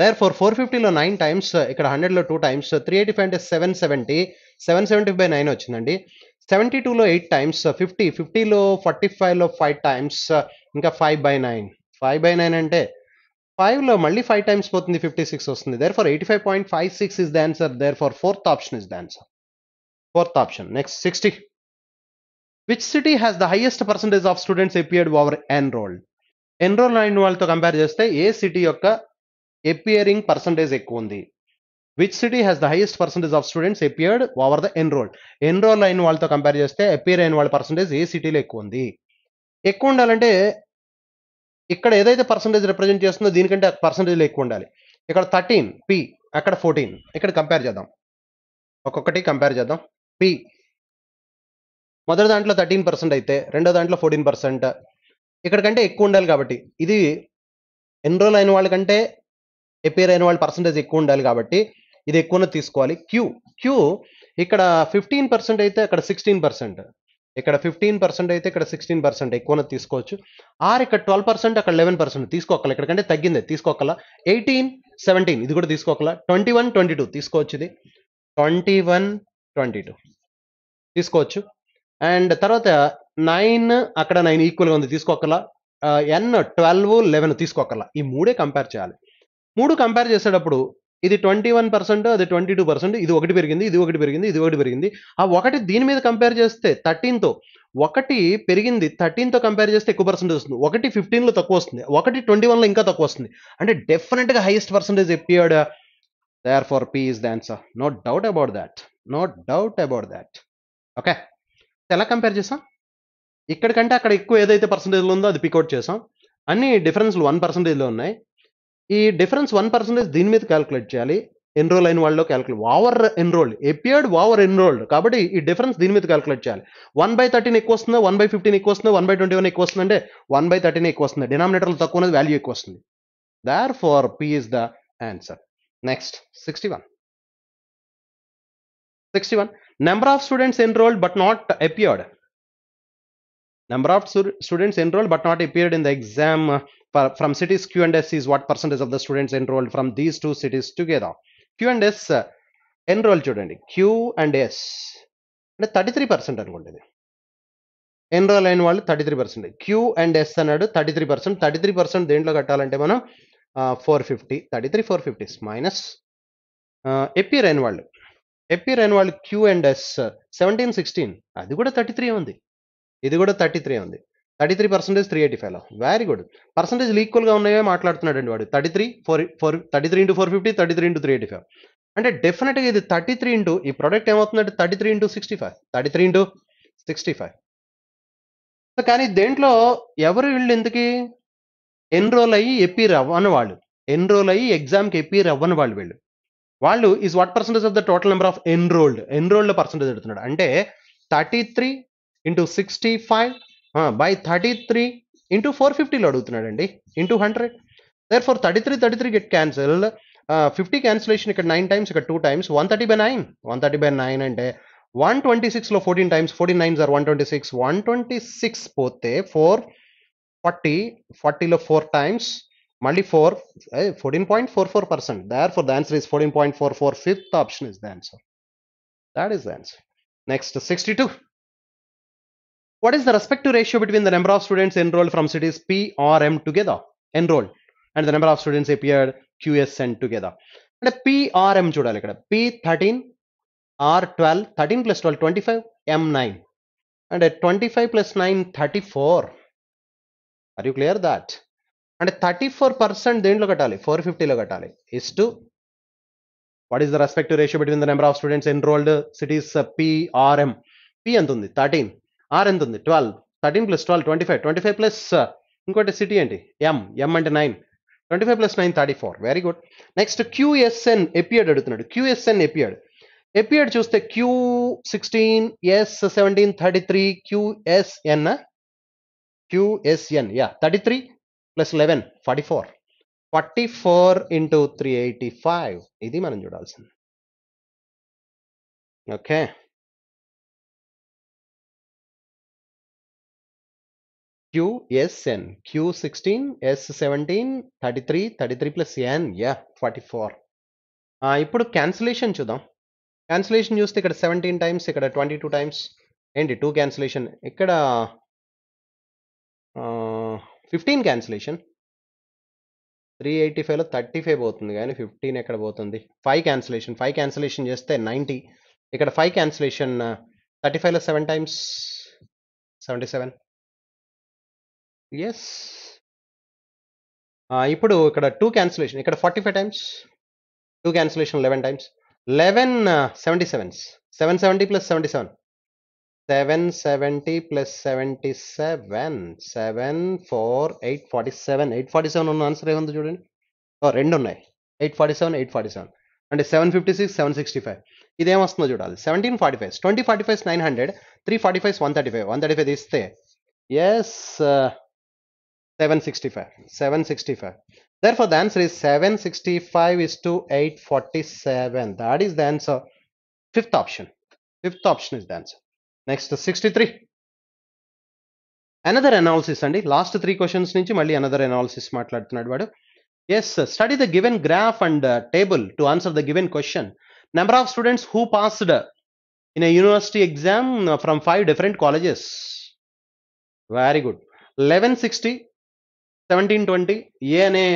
దయర్ ఫోర్ ఫోర్ ఫిఫ్టీలో నైన్ టైమ్స్ ఇక్కడ హండ్రెడ్లో two times three eighty five అంటే seven seventy seven seventy by nine వచ్చిందండి సెవెంటీ టూలో ఎయిట్ టైమ్స్ ఫిఫ్టీ ఫిఫ్టీలో ఫార్టీ ఫైవ్లో ఫైవ్ టైమ్స్ ఇంకా five by nine five by nine అంటే ఫైవ్లో మళ్ళీ ఫైవ్ టైమ్స్ పోతుంది ఫిఫ్టీ సిక్స్ వస్తుంది therefore eighty five point five six is the answer therefore fourth option is the answer fourth option next sixty which city has the highest percentage of students appeared over enrolled enrol అయిన వాళ్ళతో compare చేస్తే ఏ city యొక్క appearing percentage ఎక్కువ ఉంది which city has the highest percentage of students appeared over the enrolled enrol అయిన వాళ్ళతో compare చేస్తే ఎపియర్ అయిన వాళ్ళ పర్సంటేజ్ ఏ సిటీలో ఎక్కువ ఉంది ఎక్కువ ఉండాలంటే ఇక్కడ ఏదైతే పర్సంటేజ్ రిప్రజెంట్ చేస్తుందో దీనికంటే పర్సంటేజ్లో ఎక్కువ ఉండాలి ఇక్కడ థర్టీన్ పి అక్కడ ఫోర్టీన్ ఇక్కడ కంపేర్ చేద్దాం ఒక్కొక్కటి కంపేర్ చేద్దాం పి మొదటి దాంట్లో థర్టీన్ పర్సెంట్ అయితే రెండో దాంట్లో ఫోర్టీన్ పర్సెంట్ ఇక్కడ కంటే ఎక్కువ ఉండాలి కాబట్టి ఇది ఎన్రోల్ అయిన వాళ్ళకంటే ఎపేర్ అయిన వాళ్ళ పర్సంటేజ్ ఎక్కువ ఉండాలి కాబట్టి ఇది ఎక్కువనే తీసుకోవాలి క్యూ క్యూ ఇక్కడ ఫిఫ్టీన్ పర్సెంట్ అయితే అక్కడ సిక్స్టీన్ పర్సెంట్ ఇక్కడ ఫిఫ్టీన్ పర్సెంట్ అయితే ఇక్కడ సిక్స్టీన్ పర్సెంట్ ఎక్కువనే తీసుకోవచ్చు ఆర్ ఇక్కడ ట్వెల్వ్ పర్సెంట్ అక్కడ లెవెన్ పర్సెంట్ తీసుకోకల ఇక్కడ కంటే తగ్గింది తీసుకోకల ఎయిటీన్ సెవెంటీన్ ఇది కూడా తీసుకోకల ట్వంటీ వన్ ట్వంటీ టూ తీసుకోవచ్చు ఇది ట్వంటీ వన్ ట్వంటీ టూ తీసుకోవచ్చు అండ్ తర్వాత నైన్ అక్కడ నైన్ ఈక్వల్గా ఉంది తీసుకోకలా ఎన్ ట్వెల్వ్ లెవెన్ తీసుకోకలా ఈ మూడే కంపేర్ చేయాలి మూడు కంపేర్ చేసేటప్పుడు ఇది ట్వంటీ వన్ పర్సెంట్ అది ట్వంటీ టూ పర్సెంట్ ఇది ఒకటి పెరిగింది ఇది ఒకటి పెరిగింది ఇది ఒకటి పెరిగింది ఆ ఒకటి దీని మీద కంపేర్ చేస్తే థర్టీన్తో ఒకటి పెరిగింది థర్టీన్తో కంపేర్ చేస్తే ఎక్కువ పర్సెంటేజ్ వస్తుంది ఒకటి ఫిఫ్టీన్లో తక్కువ వస్తుంది ఒకటి ట్వంటీ వన్లో ఇంకా తక్కువ వస్తుంది అంటే డెఫినెట్గా హైయెస్ట్ పర్సెంటేజ్ చెప్పాడు therefore p is the answer no doubt about that no doubt about that okay ఎలా కంపేర్ చేసాం ఇక్కడికంటే అక్కడ ఎక్కువ ఏదైతే పర్సంటేజ్లో ఉందో అది పికౌట్ చేసాం అన్ని డిఫరెన్స్లు వన్ పర్సంటేజ్లో ఉన్నాయి ఈ డిఫరెన్స్ వన్ పర్సంటేజ్ దీని మీద క్యాలిక్యులేట్ చేయాలి ఎన్రోల్ అయిన వాళ్ళు calculate over enrolled appeared over enrolled కాబట్టి ఈ డిఫరెన్స్ దీని మీద క్యాలిక్యులేట్ చేయాలి వన్ బై థర్టీన్ ఎక్కువ వస్తుందో వన్ బై ఫిఫ్టీన్ ఎక్కువ వస్తుందో వన్ బై ట్వంటీ వన్ ఎక్కువ వస్తుందంటే వన్ బై థర్టీన్ ఎక్కువ వస్తుంది డినామినేటర్లు తక్కువ అనేది వాల్యూ ఎక్కువ వస్తుంది therefore P is the answer Next, 61. 61. Number of students enrolled but not appeared. Number of students enrolled but not appeared in the exam uh, for, from cities Q and S is what percentage of the students enrolled from these two cities together. Q and S uh, enroll చూడండి Q and S అంటే thirty three percent అనుకోండి ఇది enrol అయిన వాళ్ళు thirty three percent Q and S అన్నాడు thirty three percent thirty three percent దేంట్లో కట్టాలంటే మనం four fifty thirty three four fifties minus ఎప్పి ఎపి రైన్ రైన్వాల్డ్ Q and S seventeen sixteen అది కూడా థర్టీ త్రీ ఉంది ఇది కూడా థర్టీ త్రీ ఉంది thirty three percentage three eighty five very good percentage ఈక్వల్గా ఉన్నాయో మాట్లాడుతున్నాడు అండి వాడు thirty three four four thirty three into four fifty thirty three into three eighty five అంటే డెఫినెట్గా ఇది థర్టీ త్రీ ఇంటూ ఈ ప్రోడక్ట్ ఏమవుతుందంటే thirty three into sixty five thirty three into sixty five కానీ దేంట్లో ఎవరు వీళ్ళు ఎందుకు ఎన్రోల్ అయ్యి ఎపీర్ అవ్వని వాళ్ళు ఎన్రోల్ అయ్యి ఎగ్జామ్కి ఎపీర్ అవ్వని వాళ్ళు వీళ్ళు వాళ్ళు is what percentage of the total number of enrolled enrolled percentage పెడుతున్నాడు అంటే thirty three into sixty five by thirty three into four ఫిఫ్టీలో అండి into hundred therefore thirty three thirty three get cancel fifty cancellation ఇక్కడ nine times ఇక్కడ two times one thirty by nine one thirty by nine అంటే one twenty సిక్స్లో fourteen times fourteen nines or one twenty six one twenty six పోతే four 40 40 to 4 times 4, 14.44 percent therefore the answer is 14.44 fifth option is the answer that is the answer next 62 what is the respective ratio between the number of students enrolled from cities p or m together enrolled and the number of students appeared qsn together And P RM చూడాలి P 13, R 12, 13 plus 12, 25. M 9. And 25 plus 9, 34. Are you clear that అంటే thirty four percent దేంట్లో కట్టాలి four ఫిఫ్టీలో కట్టాలి is to what is the respective ratio between the number of students enrolled cities PRM P ఎంత ఉంది thirteen R ఎంత ఉంది twelve thirteen plus twelve twenty five twenty five plus ఇంకోటి city ఏంటి ఎం ఎం అంటే nine twenty five plus nine thirty four very good next QSN appeared అడుగుతున్నాడు QSN appeared ఎపియడ్ చూస్తే Q sixteen S seventeen thirty three QSN QSN, yeah, 33 plus 11, 44. 44 into 385. ఇది మనం చూడాల్సింది okay QSN, Q16, S17, 33, 33 plus N, yeah, 44. ఇప్పుడు cancellation చూద్దాం cancellation చూస్తే ఇక్కడ seventeen times ఇక్కడ ట్వంటీ టూ టైమ్స్ ఏంటి టూ క్యాన్సిలేషన్ ఇక్కడ ఫిఫ్టీన్ క్యాన్సిలేషన్ త్రీ ఎయిటీ ఫైవ్లో థర్టీ ఫైవ్ పోతుంది కానీ ఫిఫ్టీన్ ఎక్కడ పోతుంది ఫైవ్ క్యాన్సిలేషన్ ఫైవ్ క్యాన్సిలేషన్ చేస్తే నైంటీ ఇక్కడ ఫైవ్ క్యాన్సిలేషన్ థర్టీ ఫైవ్లో seven times seventy seven yes ఇప్పుడు ఇక్కడ టూ క్యాన్సిలేషన్ ఇక్కడ forty five times two cancellation eleven times eleven seventy sevens seven seventy plus seventy seven seven seventy plus seventy seven seven four eight forty seven eight forty seven ఉన్న answer ఏముంది చూడండి ఓ రెండు ఉన్నాయి eight forty seven eight forty seven అంటే seven fifty six seven sixty five ఇదేం వస్తుందో చూడాలి seventeen forty five twenty forty five nine hundred three forty five one thirty five one thirty five ఇస్తే S seven sixty five seven sixty five therefore the answer is seven sixty five is to eight forty seven that is the answer fifth option fifth option is the answer next sixty three another analysis అండి last three questions నుంచి మళ్ళీ another analysis మాట్లాడుతున్నాడు వాడు yes study the given graph and table to answer the given question number of students who passed in university exam from five different colleges very good eleven sixty seventeen twenty A అనే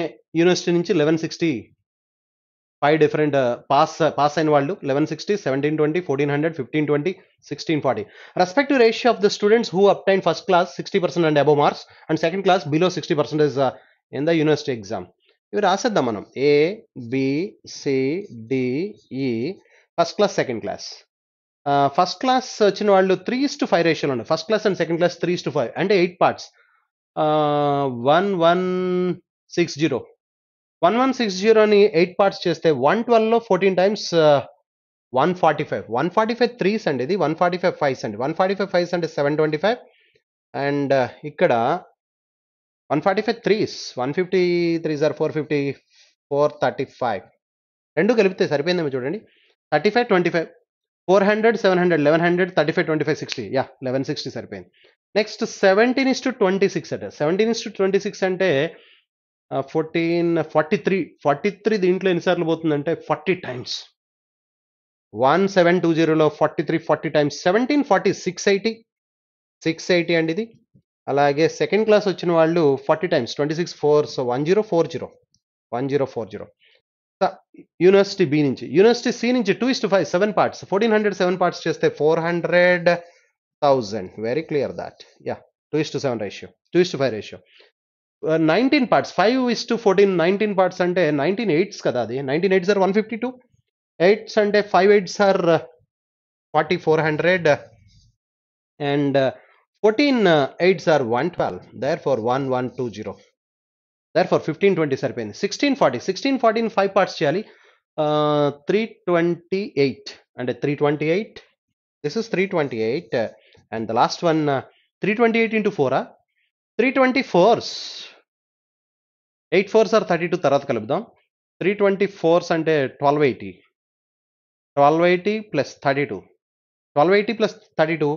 university నుంచి eleven sixty five different pass pass అయిన వాళ్ళు eleven sixty seventeen twenty fourteen hundred fifteen twenty sixteen forty respective ratio of the students who obtain first class sixty percent and above marks and second class below sixty percentage in the university exam ఇవి రాసేద్దాం మనం A B C D E first class second class first class వచ్చిన వాళ్ళు three two five రేషియోలో ఉన్నాయి first class and second class three two five అంటే eight parts one one six zero one one six జీరోని eight parts చేస్తే one ట్వెల్వ్లో fourteen times one forty five one forty five threes అండి ఇది one forty five fives అండి one forty five fives అంటే seven twenty five and ఇక్కడ one forty five threes one fifty three sir four fifty four thirty five రెండు కలిపితే సరిపోయిందేమో చూడండి thirty five twenty five four hundred seven hundred eleven hundred thirty five twenty five sixty yeah eleven sixty సరిపోయింది next seventeen is to twenty six అంటే seventeen is to twenty six అంటే fourteen forty three forty three దీంట్లో ఎన్నిసార్లు పోతుందంటే forty times one seven two జీరోలో forty three forty times seventeen forty six eighty six eighty అండి ఇది అలాగే second class వచ్చిన వాళ్ళు forty times twenty six four so one zero four zero one zero four zero university B నుంచి university C నుంచి two is five seven parts fourteen hundred seven parts చేస్తే four hundred thousand very clear that yeah two is to seven ratio two is to five ratio nineteen parts five is to fourteen nineteen parts అంటే nineteen eights కదా అది nineteen eights are one fifty two eights అంటే five eights are forty four hundred and fourteen eights are one twelve therefore one one two zero therefore fifteen twenty సరిపోయింది sixteen forty sixteen fourteen five parts చేయాలి three twenty eight అంటే three twenty eight this is three twenty eight and the last one three twenty eight into four three twenty fours eight fours are thirty two తర్వాత కలుపుదాం three twenty fours అంటే twelve eighty twelve eighty plus thirty two twelve eighty plus thirty two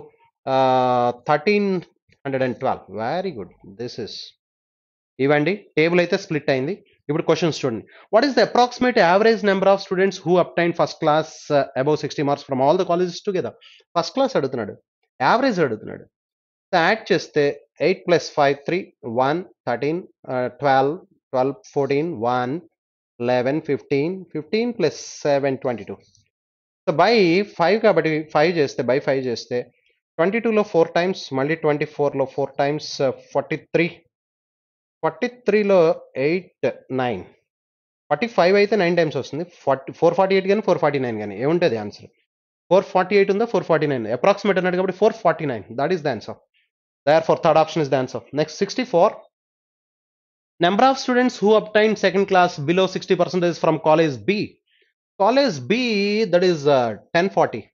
thirteen hundred and twelve very good this is ఇవండి table అయితే split అయింది ఇప్పుడు questions చూడండి what is the approximate average number of students who obtain first class above sixty marks from all the colleges together first class అడుగుతున్నాడు average అడుగుతున్నాడు the add just 8 plus 5 3 1 13 uh, 12 12 14 1 11 15 15 plus 7 22 so by 5 kabati 5 chesthe by 5 chesthe 22 lo 4 times malli 24 lo 4 times uh, 43 43 8 9 45 aithe 9 times vastundi 448 gani 449 gani em the answer 448 unda 449 approximate annadu kabati 449 that is the answer Therefore, third option is the answer. Next, 64. Number of students who obtained second class below 60% percent is from college B. College B, that is uh, 1040,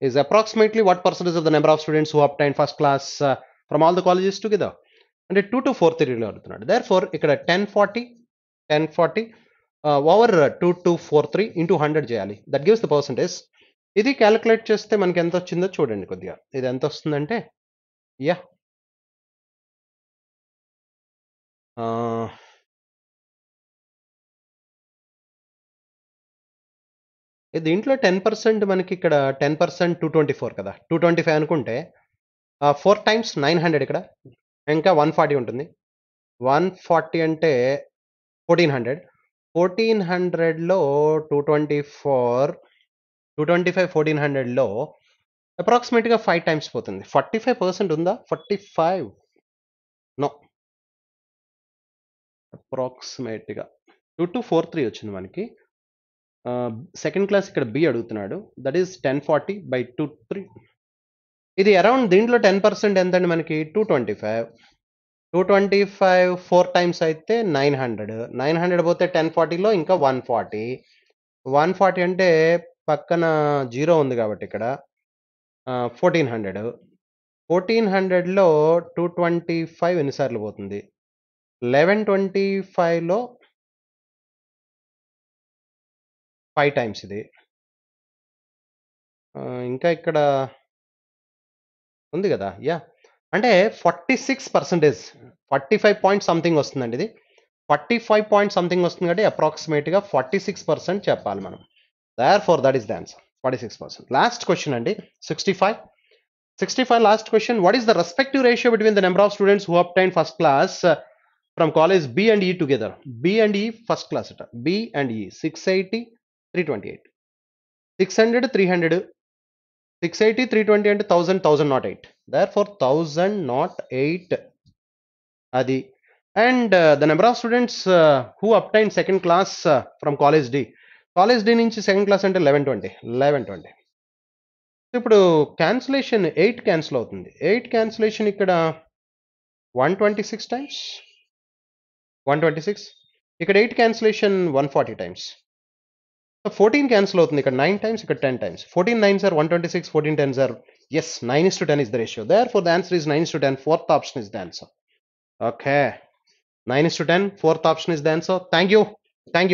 is approximately what percentage of the number of students who obtained first class uh, from all the colleges together? అంటే two to four త్రీలో అడుగుతున్నాడు therefore ఇక్కడ ten forty ten forty over two two four three into hundred చేయాలి that gives the percentage ఇది calculate చేస్తే మనకి ఎంత వచ్చిందో చూడండి కొద్దిగా ఇది ఎంత వస్తుందంటే యా దీంట్లో టెన్ పర్సెంట్ మనకి ఇక్కడ ten percent two twenty four కదా టూ ట్వంటీ ఫైవ్ అనుకుంటే ఫోర్ టైమ్స్ నైన్ హండ్రెడ్ ఇక్కడ ఇంకా వన్ ఫార్టీ ఉంటుంది వన్ ఫార్టీ అంటే ఫోర్టీన్ హండ్రెడ్ ఫోర్టీన్ హండ్రెడ్లో two twenty four two twenty five fourteen హండ్రెడ్లో అప్రాక్సిమేట్గా ఫైవ్ టైమ్స్ పోతుంది ఫార్టీ ఫైవ్ పర్సెంట్ ఉందా ఫార్టీ ఫైవ్ నో అప్రాక్సిమేట్గా టూ టూ ఫోర్ త్రీ వచ్చింది మనకి సెకండ్ క్లాస్ ఇక్కడ బి అడుగుతున్నాడు that is ten forty by two three ఇది అరౌండ్ దీంట్లో టెన్ పర్సెంట్ ఎంతండి మనకి two twenty five two twenty five four times అయితే నైన్ హండ్రెడ్ నైన్ హండ్రెడ్ పోతే టెన్ ఫార్టీలో ఇంకా వన్ ఫార్టీ వన్ ఫార్టీ అంటే పక్కన జీరో ఉంది కాబట్టి ఇక్కడ ఫోర్టీన్ హండ్రెడ్ ఫోర్టీన్ హండ్రెడ్లో టూ ట్వంటీ ఫైవ్ ఎన్నిసార్లు పోతుంది లెవెన్ ట్వంటీ ఫైవ్లో ఫైవ్ టైమ్స్ ఇది ఇంకా ఇక్కడ ఉంది కదా యా అంటే forty six percentage forty five point something వస్తుందండి ఇది ఫార్టీ ఫైవ్ పాయింట్ సంథింగ్ వస్తుంది కాబట్టి అప్రాక్సిమేట్గా ఫార్టీ సిక్స్ పర్సెంట్ చెప్పాలి మనం therefore that is the answer forty six percent last question అండి sixty five sixty five last question what is the respective ratio between the number of students who obtain first class from college B and E together B and E first class అట B and E six eighty three twenty eight six hundred three hundred six eighty three twenty అంటే thousand thousand not eight there four thousand not eight అది and the number of students who obtain second class from college D college D నుంచి second class అంటే eleven twenty eleven twenty ఇప్పుడు cancellation eight cancel అవుతుంది eight cancellation ఇక్కడ one twenty six times 126 ఇక్కడ 8 cancellation 140 times so 14 cancel అవుతుంది ఇక్కడ 9 times ఇక్కడ 10 times 14 9 sir 126 14 10 sir yes 9 is to 10 is the ratio therefore the answer is 9 is to 10 fourth option is the answer okay 9 is to 10 fourth option is the answer thank you thank you